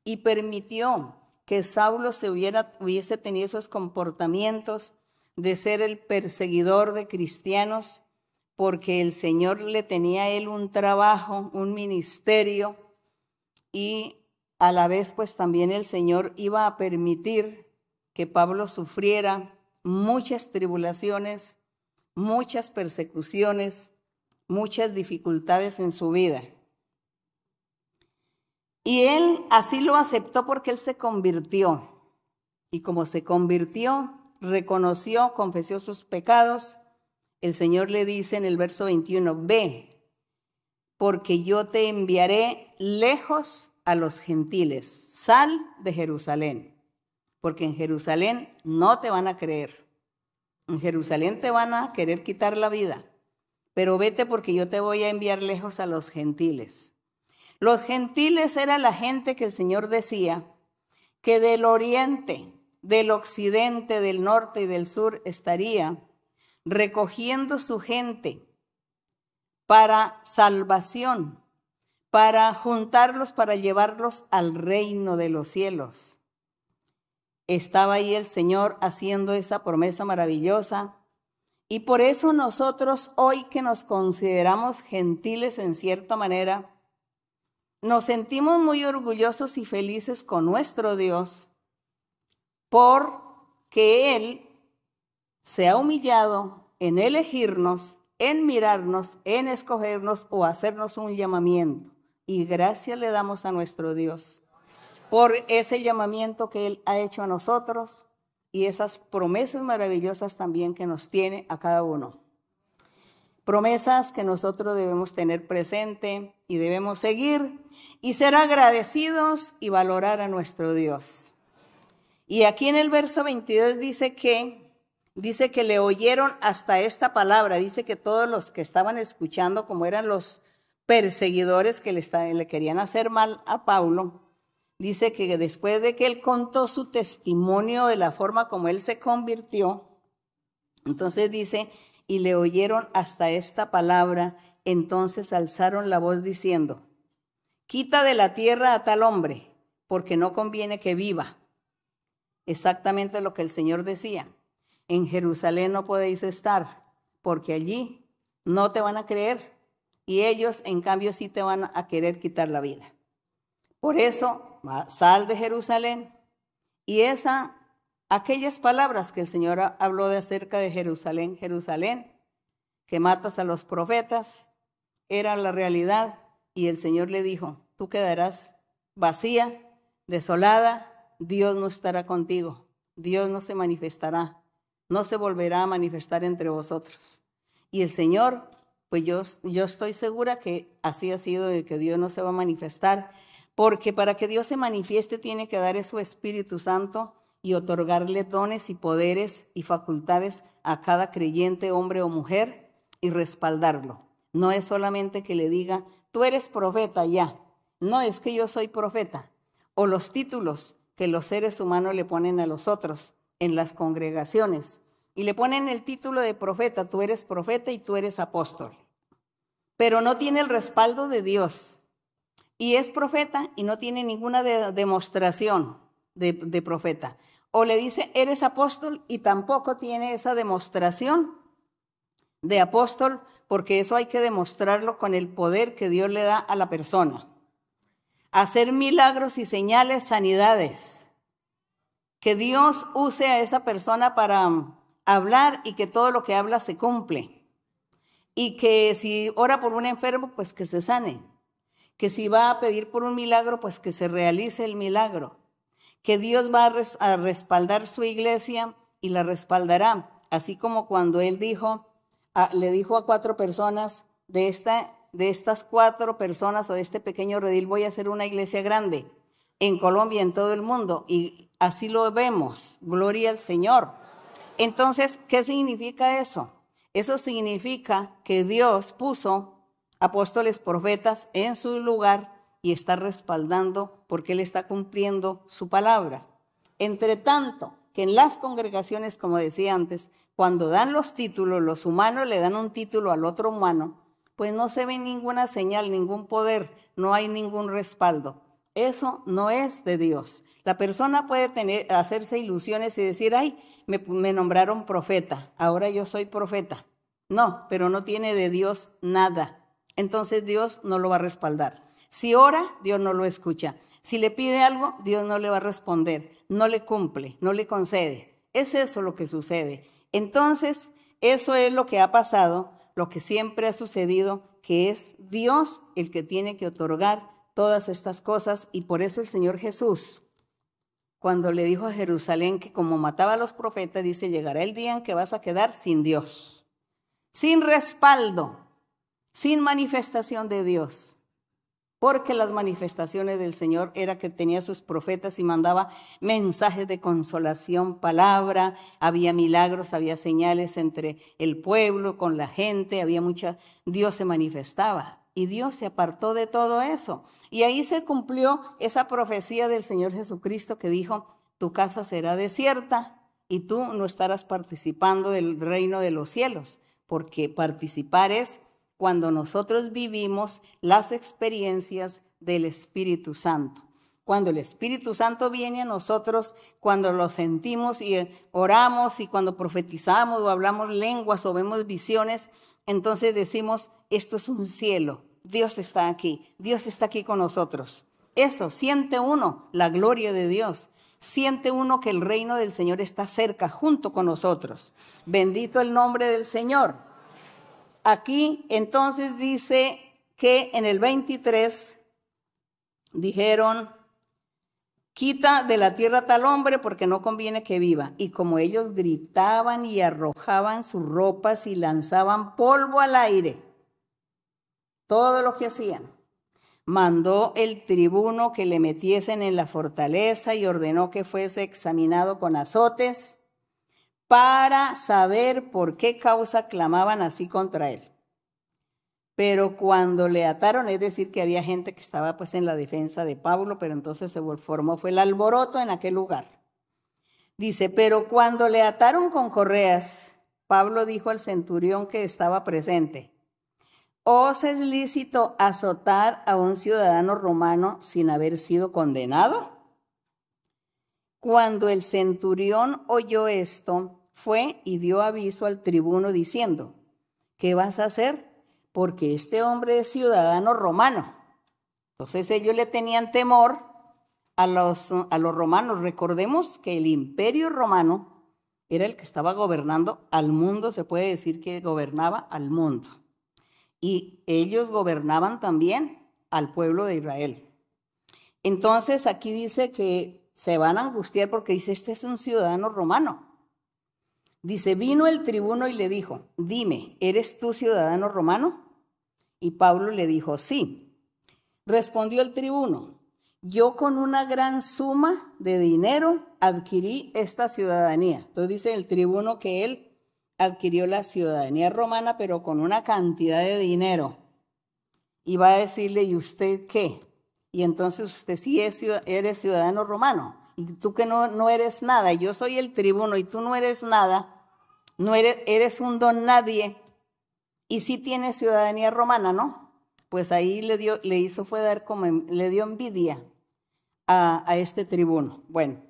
y permitió que Saulo se hubiera, hubiese tenido esos comportamientos de ser el perseguidor de cristianos, porque el Señor le tenía a él un trabajo, un ministerio, y a la vez pues también el Señor iba a permitir que Pablo sufriera muchas tribulaciones, muchas persecuciones, muchas dificultades en su vida. Y él así lo aceptó porque él se convirtió. Y como se convirtió, reconoció, confesó sus pecados, el Señor le dice en el verso 21, ve, porque yo te enviaré lejos a los gentiles, sal de Jerusalén, porque en Jerusalén no te van a creer. En Jerusalén te van a querer quitar la vida, pero vete porque yo te voy a enviar lejos a los gentiles. Los gentiles era la gente que el Señor decía que del oriente, del occidente, del norte y del sur estaría recogiendo su gente para salvación, para juntarlos, para llevarlos al reino de los cielos. Estaba ahí el Señor haciendo esa promesa maravillosa. Y por eso nosotros hoy que nos consideramos gentiles en cierta manera, nos sentimos muy orgullosos y felices con nuestro Dios porque Él se ha humillado en elegirnos, en mirarnos, en escogernos o hacernos un llamamiento. Y gracias le damos a nuestro Dios por ese llamamiento que Él ha hecho a nosotros y esas promesas maravillosas también que nos tiene a cada uno. Promesas que nosotros debemos tener presente y debemos seguir y ser agradecidos y valorar a nuestro Dios. Y aquí en el verso 22 dice que dice que le oyeron hasta esta palabra, dice que todos los que estaban escuchando como eran los perseguidores que le, le querían hacer mal a Pablo, dice que después de que él contó su testimonio de la forma como él se convirtió, entonces dice, y le oyeron hasta esta palabra entonces alzaron la voz diciendo, quita de la tierra a tal hombre, porque no conviene que viva. Exactamente lo que el Señor decía. En Jerusalén no podéis estar, porque allí no te van a creer y ellos en cambio sí te van a querer quitar la vida. Por eso, sal de Jerusalén. Y esa, aquellas palabras que el Señor habló de acerca de Jerusalén, Jerusalén, que matas a los profetas, era la realidad y el Señor le dijo, tú quedarás vacía, desolada, Dios no estará contigo, Dios no se manifestará, no se volverá a manifestar entre vosotros. Y el Señor, pues yo, yo estoy segura que así ha sido, de que Dios no se va a manifestar, porque para que Dios se manifieste tiene que dar su Espíritu Santo y otorgarle dones y poderes y facultades a cada creyente, hombre o mujer, y respaldarlo. No es solamente que le diga, tú eres profeta ya. No es que yo soy profeta. O los títulos que los seres humanos le ponen a los otros en las congregaciones. Y le ponen el título de profeta, tú eres profeta y tú eres apóstol. Pero no tiene el respaldo de Dios. Y es profeta y no tiene ninguna demostración de, de profeta. O le dice, eres apóstol y tampoco tiene esa demostración de apóstol porque eso hay que demostrarlo con el poder que Dios le da a la persona. Hacer milagros y señales, sanidades. Que Dios use a esa persona para um, hablar y que todo lo que habla se cumple. Y que si ora por un enfermo, pues que se sane. Que si va a pedir por un milagro, pues que se realice el milagro. Que Dios va a respaldar su iglesia y la respaldará. Así como cuando Él dijo, le dijo a cuatro personas, de, esta, de estas cuatro personas o de este pequeño redil voy a hacer una iglesia grande en Colombia, en todo el mundo. Y así lo vemos, gloria al Señor. Entonces, ¿qué significa eso? Eso significa que Dios puso apóstoles, profetas en su lugar y está respaldando porque Él está cumpliendo su palabra. Entre tanto, que en las congregaciones, como decía antes, cuando dan los títulos, los humanos le dan un título al otro humano, pues no se ve ninguna señal, ningún poder, no hay ningún respaldo. Eso no es de Dios. La persona puede tener, hacerse ilusiones y decir, ay, me, me nombraron profeta, ahora yo soy profeta. No, pero no tiene de Dios nada. Entonces Dios no lo va a respaldar. Si ora, Dios no lo escucha. Si le pide algo, Dios no le va a responder, no le cumple, no le concede. Es eso lo que sucede. Entonces, eso es lo que ha pasado, lo que siempre ha sucedido, que es Dios el que tiene que otorgar todas estas cosas y por eso el Señor Jesús, cuando le dijo a Jerusalén que como mataba a los profetas, dice, llegará el día en que vas a quedar sin Dios, sin respaldo, sin manifestación de Dios porque las manifestaciones del Señor era que tenía sus profetas y mandaba mensajes de consolación, palabra, había milagros, había señales entre el pueblo, con la gente, había mucha, Dios se manifestaba y Dios se apartó de todo eso. Y ahí se cumplió esa profecía del Señor Jesucristo que dijo, tu casa será desierta y tú no estarás participando del reino de los cielos, porque participar es cuando nosotros vivimos las experiencias del Espíritu Santo. Cuando el Espíritu Santo viene a nosotros, cuando lo sentimos y eh, oramos y cuando profetizamos o hablamos lenguas o vemos visiones, entonces decimos, esto es un cielo, Dios está aquí, Dios está aquí con nosotros. Eso, siente uno la gloria de Dios siente uno que el reino del Señor está cerca, junto con nosotros. Bendito el nombre del Señor. Aquí entonces dice que en el 23 dijeron, quita de la tierra tal hombre porque no conviene que viva. Y como ellos gritaban y arrojaban sus ropas y lanzaban polvo al aire, todo lo que hacían, mandó el tribuno que le metiesen en la fortaleza y ordenó que fuese examinado con azotes para saber por qué causa clamaban así contra él. Pero cuando le ataron, es decir, que había gente que estaba pues en la defensa de Pablo, pero entonces se formó, fue el alboroto en aquel lugar. Dice, pero cuando le ataron con correas, Pablo dijo al centurión que estaba presente, ¿os es lícito azotar a un ciudadano romano sin haber sido condenado? Cuando el centurión oyó esto, fue y dio aviso al tribuno diciendo, ¿qué vas a hacer? Porque este hombre es ciudadano romano. Entonces ellos le tenían temor a los, a los romanos. Recordemos que el imperio romano era el que estaba gobernando al mundo, se puede decir que gobernaba al mundo. Y ellos gobernaban también al pueblo de Israel. Entonces aquí dice que se van a angustiar porque dice, este es un ciudadano romano. Dice, vino el tribuno y le dijo, dime, ¿eres tú ciudadano romano? Y Pablo le dijo, sí. Respondió el tribuno, yo con una gran suma de dinero adquirí esta ciudadanía. Entonces dice el tribuno que él adquirió la ciudadanía romana, pero con una cantidad de dinero. Y va a decirle, ¿y usted qué? Y entonces usted sí es, eres ciudadano romano tú que no, no eres nada, yo soy el tribuno y tú no eres nada, no eres, eres un don nadie, y sí tienes ciudadanía romana, ¿no? Pues ahí le, dio, le hizo fue dar como, le dio envidia a, este tribuno. Bueno,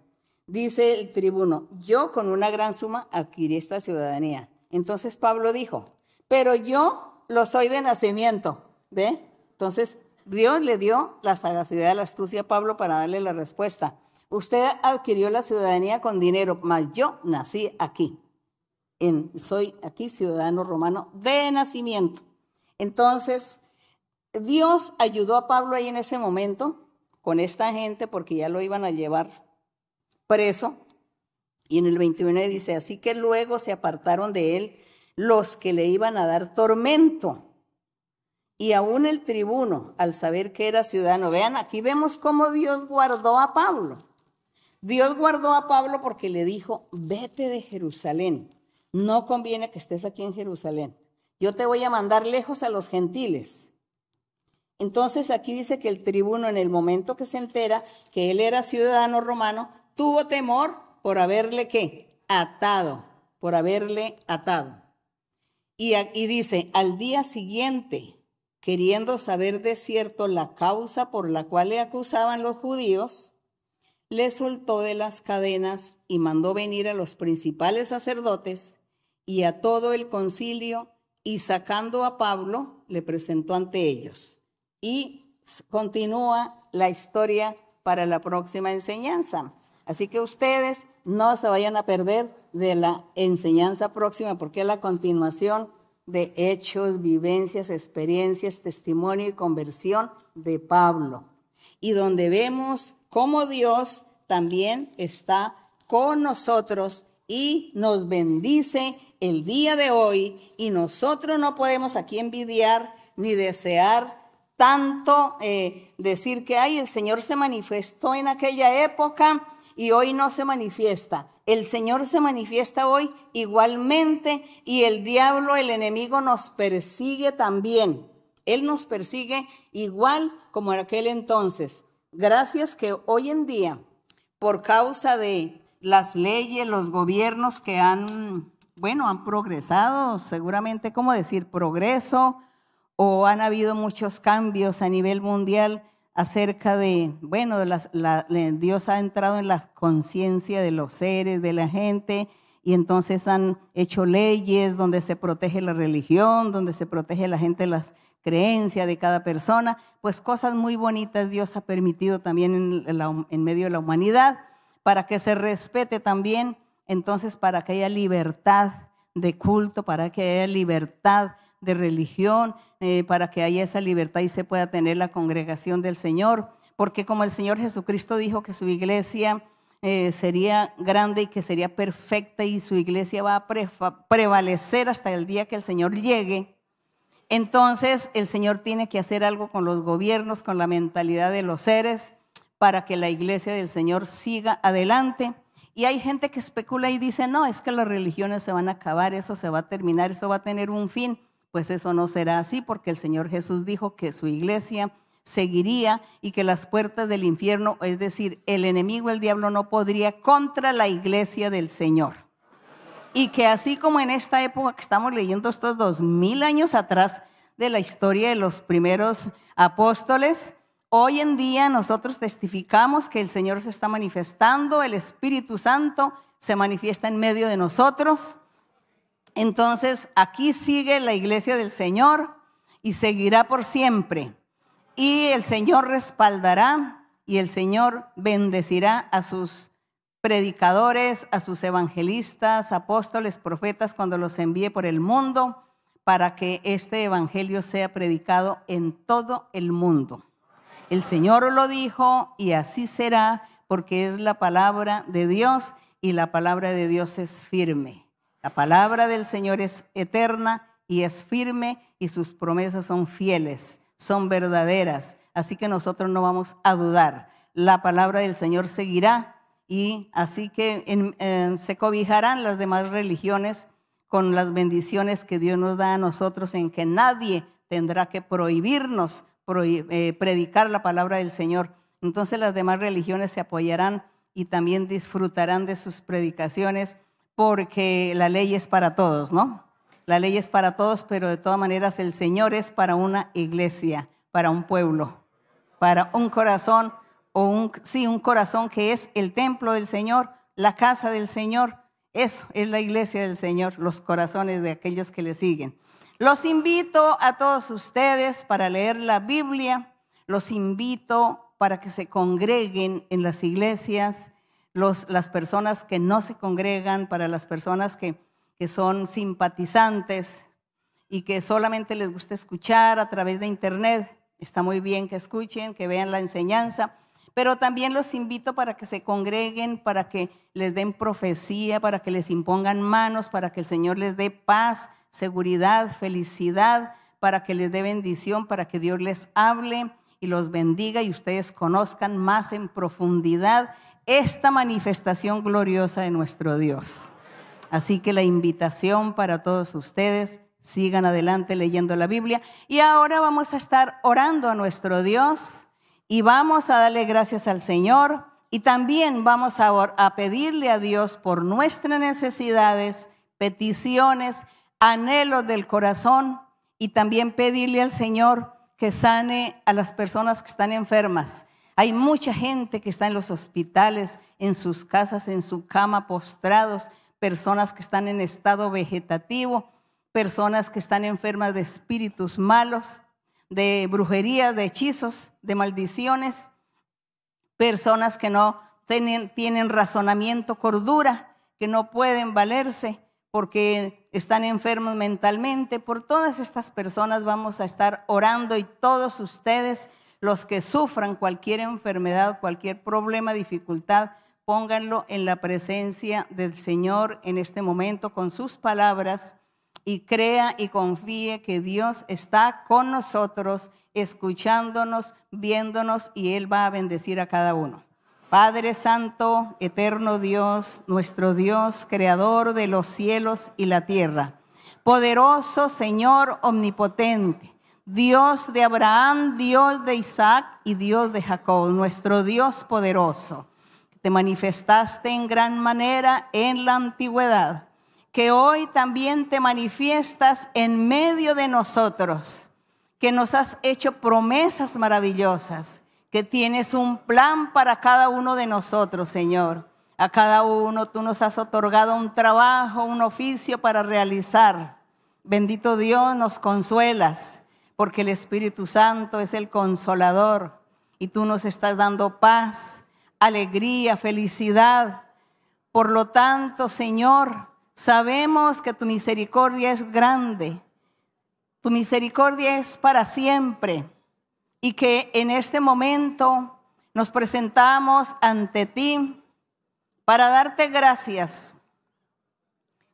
dice el tribuno, yo con una gran suma adquirí esta ciudadanía. Entonces Pablo dijo, pero yo lo soy de nacimiento, ¿ve? Entonces Dios le dio la sagacidad, la astucia a Pablo para darle la respuesta. Usted adquirió la ciudadanía con dinero, mas yo nací aquí. En, soy aquí ciudadano romano de nacimiento. Entonces, Dios ayudó a Pablo ahí en ese momento con esta gente porque ya lo iban a llevar preso. Y en el 21 dice, así que luego se apartaron de él los que le iban a dar tormento. Y aún el tribuno, al saber que era ciudadano, vean, aquí vemos cómo Dios guardó a Pablo. Dios guardó a Pablo porque le dijo, vete de Jerusalén, no conviene que estés aquí en Jerusalén, yo te voy a mandar lejos a los gentiles. Entonces aquí dice que el tribuno en el momento que se entera que él era ciudadano romano, tuvo temor por haberle qué? Atado, por haberle atado. Y, y dice, al día siguiente, queriendo saber de cierto la causa por la cual le acusaban los judíos, le soltó de las cadenas y mandó venir a los principales sacerdotes y a todo el concilio y sacando a Pablo le presentó ante ellos. Y continúa la historia para la próxima enseñanza. Así que ustedes no se vayan a perder de la enseñanza próxima porque es la continuación de hechos, vivencias, experiencias, testimonio y conversión de Pablo. Y donde vemos como Dios también está con nosotros y nos bendice el día de hoy y nosotros no podemos aquí envidiar ni desear tanto eh, decir que, ay, el Señor se manifestó en aquella época y hoy no se manifiesta. El Señor se manifiesta hoy igualmente y el diablo, el enemigo, nos persigue también. Él nos persigue igual como en aquel entonces. Gracias que hoy en día, por causa de las leyes, los gobiernos que han, bueno, han progresado, seguramente, ¿cómo decir? Progreso, o han habido muchos cambios a nivel mundial acerca de, bueno, las, la, Dios ha entrado en la conciencia de los seres, de la gente, y entonces han hecho leyes donde se protege la religión, donde se protege la gente, las creencias de cada persona, pues cosas muy bonitas Dios ha permitido también en, medio de la humanidad para que se respete también, entonces para que haya libertad de culto, para que haya libertad de religión, eh, para que haya esa libertad y se pueda tener la congregación del Señor, porque como el Señor Jesucristo dijo que su iglesia eh, sería grande y que sería perfecta y su iglesia va a prevalecer hasta el día que el Señor llegue. Entonces el Señor tiene que hacer algo con los gobiernos, con la mentalidad de los seres, para que la iglesia del Señor siga adelante. Y hay gente que especula y dice, no, es que las religiones se van a acabar, eso se va a terminar, eso va a tener un fin. Pues eso no será así, porque el Señor Jesús dijo que su iglesia seguiría y que las puertas del infierno, es decir, el enemigo, el diablo, no podría contra la iglesia del Señor. Y que así como en esta época que estamos leyendo estos dos mil años atrás de la historia de los primeros apóstoles, hoy en día nosotros testificamos que el Señor se está manifestando, el Espíritu Santo se manifiesta en medio de nosotros. Entonces, aquí sigue la iglesia del Señor y seguirá por siempre y el Señor respaldará y el Señor bendecirá a sus predicadores, a sus evangelistas, apóstoles, profetas, cuando los envíe por el mundo, para que este evangelio sea predicado en todo el mundo. El Señor lo dijo y así será, porque es la palabra de Dios y la palabra de Dios es firme. La palabra del Señor es eterna y es firme y sus promesas son fieles son verdaderas. Así que nosotros no vamos a dudar. La palabra del Señor seguirá y así que eh, se cobijarán las demás religiones con las bendiciones que Dios nos da a nosotros en que nadie tendrá que prohibirnos eh, predicar la palabra del Señor. Entonces las demás religiones se apoyarán y también disfrutarán de sus predicaciones porque la ley es para todos, ¿no? La ley es para todos, pero de todas maneras el Señor es para una iglesia, para un pueblo, para un corazón, o un, sí, un corazón que es el templo del Señor, la casa del Señor. Eso es la iglesia del Señor, los corazones de aquellos que le siguen. Los invito a todos ustedes para leer la Biblia, los invito para que se congreguen en las iglesias, los, las personas que no se congregan, para las personas que que son simpatizantes y que solamente les gusta escuchar a través de internet. Está muy bien que escuchen, que vean la enseñanza, pero también los invito para que se congreguen, para que les den profecía, para que les impongan manos, para que el Señor les dé paz, seguridad, felicidad, para que les dé bendición, para que Dios les hable y los bendiga y ustedes conozcan más en profundidad esta manifestación gloriosa de nuestro Dios. Así que la invitación para todos ustedes, sigan adelante leyendo la Biblia. Y ahora vamos a estar orando a nuestro Dios y vamos a darle gracias al Señor y también vamos a, pedirle a Dios por nuestras necesidades, peticiones, anhelos del corazón y también pedirle al Señor que sane a las personas que están enfermas. Hay mucha gente que está en los hospitales, en sus casas, en su cama, postrados, personas que están en estado vegetativo, personas que están enfermas de espíritus malos, de brujería, de hechizos, de maldiciones, personas que no tienen, razonamiento, cordura, que no pueden valerse porque están enfermos mentalmente. Por todas estas personas vamos a estar orando y todos ustedes, los que sufran cualquier enfermedad, cualquier problema, dificultad, Pónganlo en la presencia del Señor en este momento con sus palabras y crea y confíe que Dios está con nosotros, escuchándonos, viéndonos y Él va a bendecir a cada uno. Padre Santo, eterno Dios, nuestro Dios, creador de los cielos y la tierra, poderoso Señor omnipotente. Dios de Abraham, Dios de Isaac y Dios de Jacob, nuestro Dios poderoso te manifestaste en gran manera en la antigüedad, que hoy también te manifiestas en medio de nosotros, que nos has hecho promesas maravillosas, que tienes un plan para cada uno de nosotros, Señor. A cada uno tú nos has otorgado un trabajo, un oficio para realizar. Bendito Dios, nos consuelas, porque el Espíritu Santo es el consolador y tú nos estás dando paz alegría, felicidad. Por lo tanto, Señor, sabemos que tu misericordia es grande, tu misericordia es para siempre y que en este momento nos presentamos ante ti para darte gracias.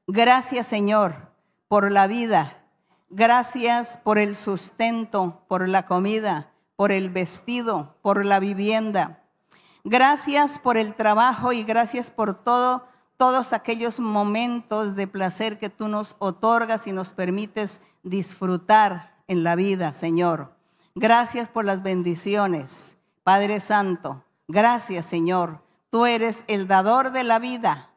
Gracias, Señor, por la vida. Gracias por el sustento, por la comida, por el vestido, por la vivienda. Gracias por el trabajo y gracias por todo, todos aquellos momentos de placer que tú nos otorgas y nos permites disfrutar en la vida, Señor. Gracias por las bendiciones, Padre Santo. Gracias, Señor. Tú eres el dador de la vida,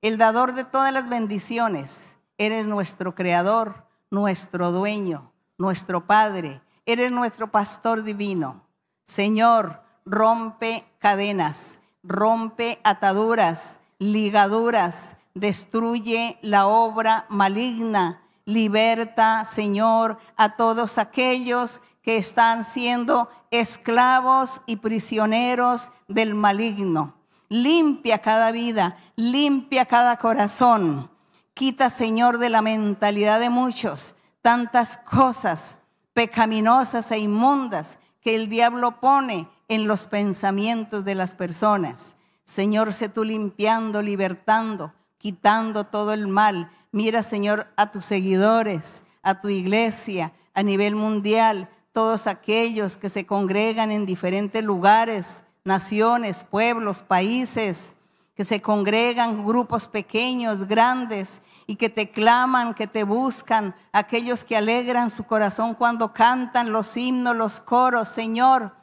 el dador de todas las bendiciones. Eres nuestro creador, nuestro dueño, nuestro Padre. Eres nuestro pastor divino. Señor, rompe cadenas, rompe ataduras, ligaduras, destruye la obra maligna. Liberta, Señor, a todos aquellos que están siendo esclavos y prisioneros del maligno. Limpia cada vida, limpia cada corazón. Quita, Señor, de la mentalidad de muchos tantas cosas pecaminosas e inmundas que el diablo pone en los pensamientos de las personas. Señor, sé tú limpiando, libertando, quitando todo el mal. Mira, Señor, a tus seguidores, a tu iglesia, a nivel mundial, todos aquellos que se congregan en diferentes lugares, naciones, pueblos, países que se congregan grupos pequeños, grandes, y que te claman, que te buscan, aquellos que alegran su corazón cuando cantan los himnos, los coros, Señor.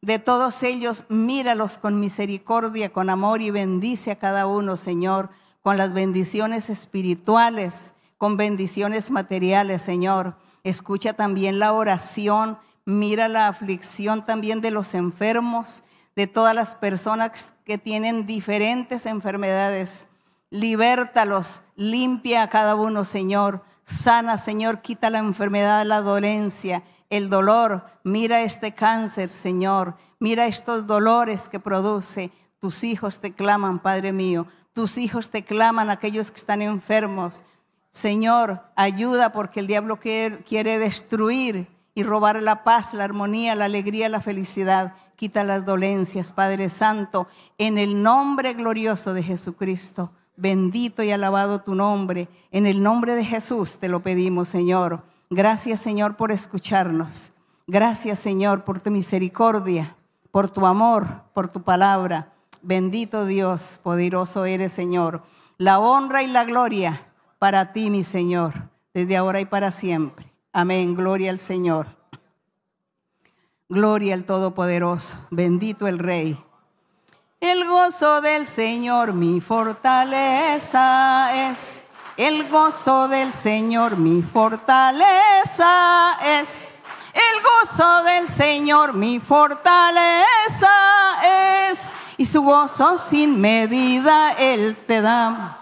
De todos ellos, míralos con misericordia, con amor y bendice a cada uno, Señor, con las bendiciones espirituales, con bendiciones materiales, Señor. Escucha también la oración, mira la aflicción también de los enfermos, de todas las personas que tienen diferentes enfermedades. Libértalos, limpia a cada uno, Señor. Sana, Señor, quita la enfermedad, la dolencia, el dolor. Mira este cáncer, Señor. Mira estos dolores que produce. Tus hijos te claman, Padre mío. Tus hijos te claman, aquellos que están enfermos. Señor, ayuda porque el diablo quiere destruir y robar la paz, la armonía, la alegría, la felicidad. Quita las dolencias, Padre Santo, en el nombre glorioso de Jesucristo. Bendito y alabado tu nombre. En el nombre de Jesús te lo pedimos, Señor. Gracias, Señor, por escucharnos. Gracias, Señor, por tu misericordia, por tu amor, por tu palabra. Bendito Dios, poderoso eres, Señor. La honra y la gloria para ti, mi Señor, desde ahora y para siempre. Amén, gloria al Señor. Gloria al Todopoderoso, bendito el Rey. El gozo del Señor mi fortaleza es. El gozo del Señor mi fortaleza es. El gozo del Señor mi fortaleza es. Y su gozo sin medida Él te da.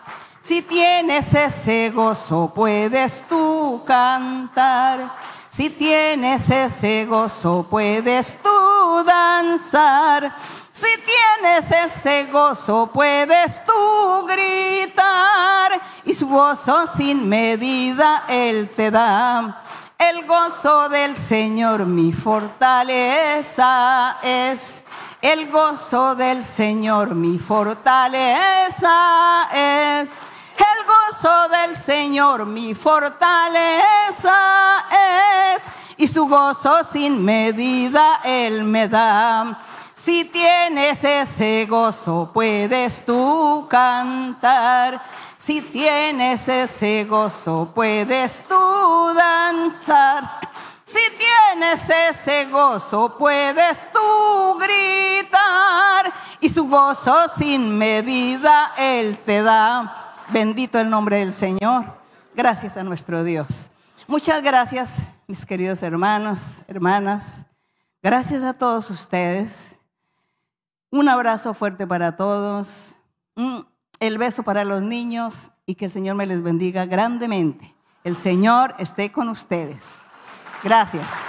Si tienes ese gozo, puedes tú cantar. Si tienes ese gozo, puedes tú danzar. Si tienes ese gozo, puedes tú gritar. Y su gozo sin medida Él te da. El gozo del Señor mi fortaleza es. El gozo del Señor mi fortaleza es. El gozo del Señor, mi fortaleza es, y su gozo sin medida Él me da. Si tienes ese gozo, puedes tú cantar. Si tienes ese gozo, puedes tú danzar. Si tienes ese gozo, puedes tú gritar. Y su gozo sin medida Él te da. Bendito el nombre del Señor. Gracias a nuestro Dios. Muchas gracias, mis queridos hermanos, hermanas. Gracias a todos ustedes. Un abrazo fuerte para todos. El beso para los niños y que el Señor me les bendiga grandemente. El Señor esté con ustedes. Gracias.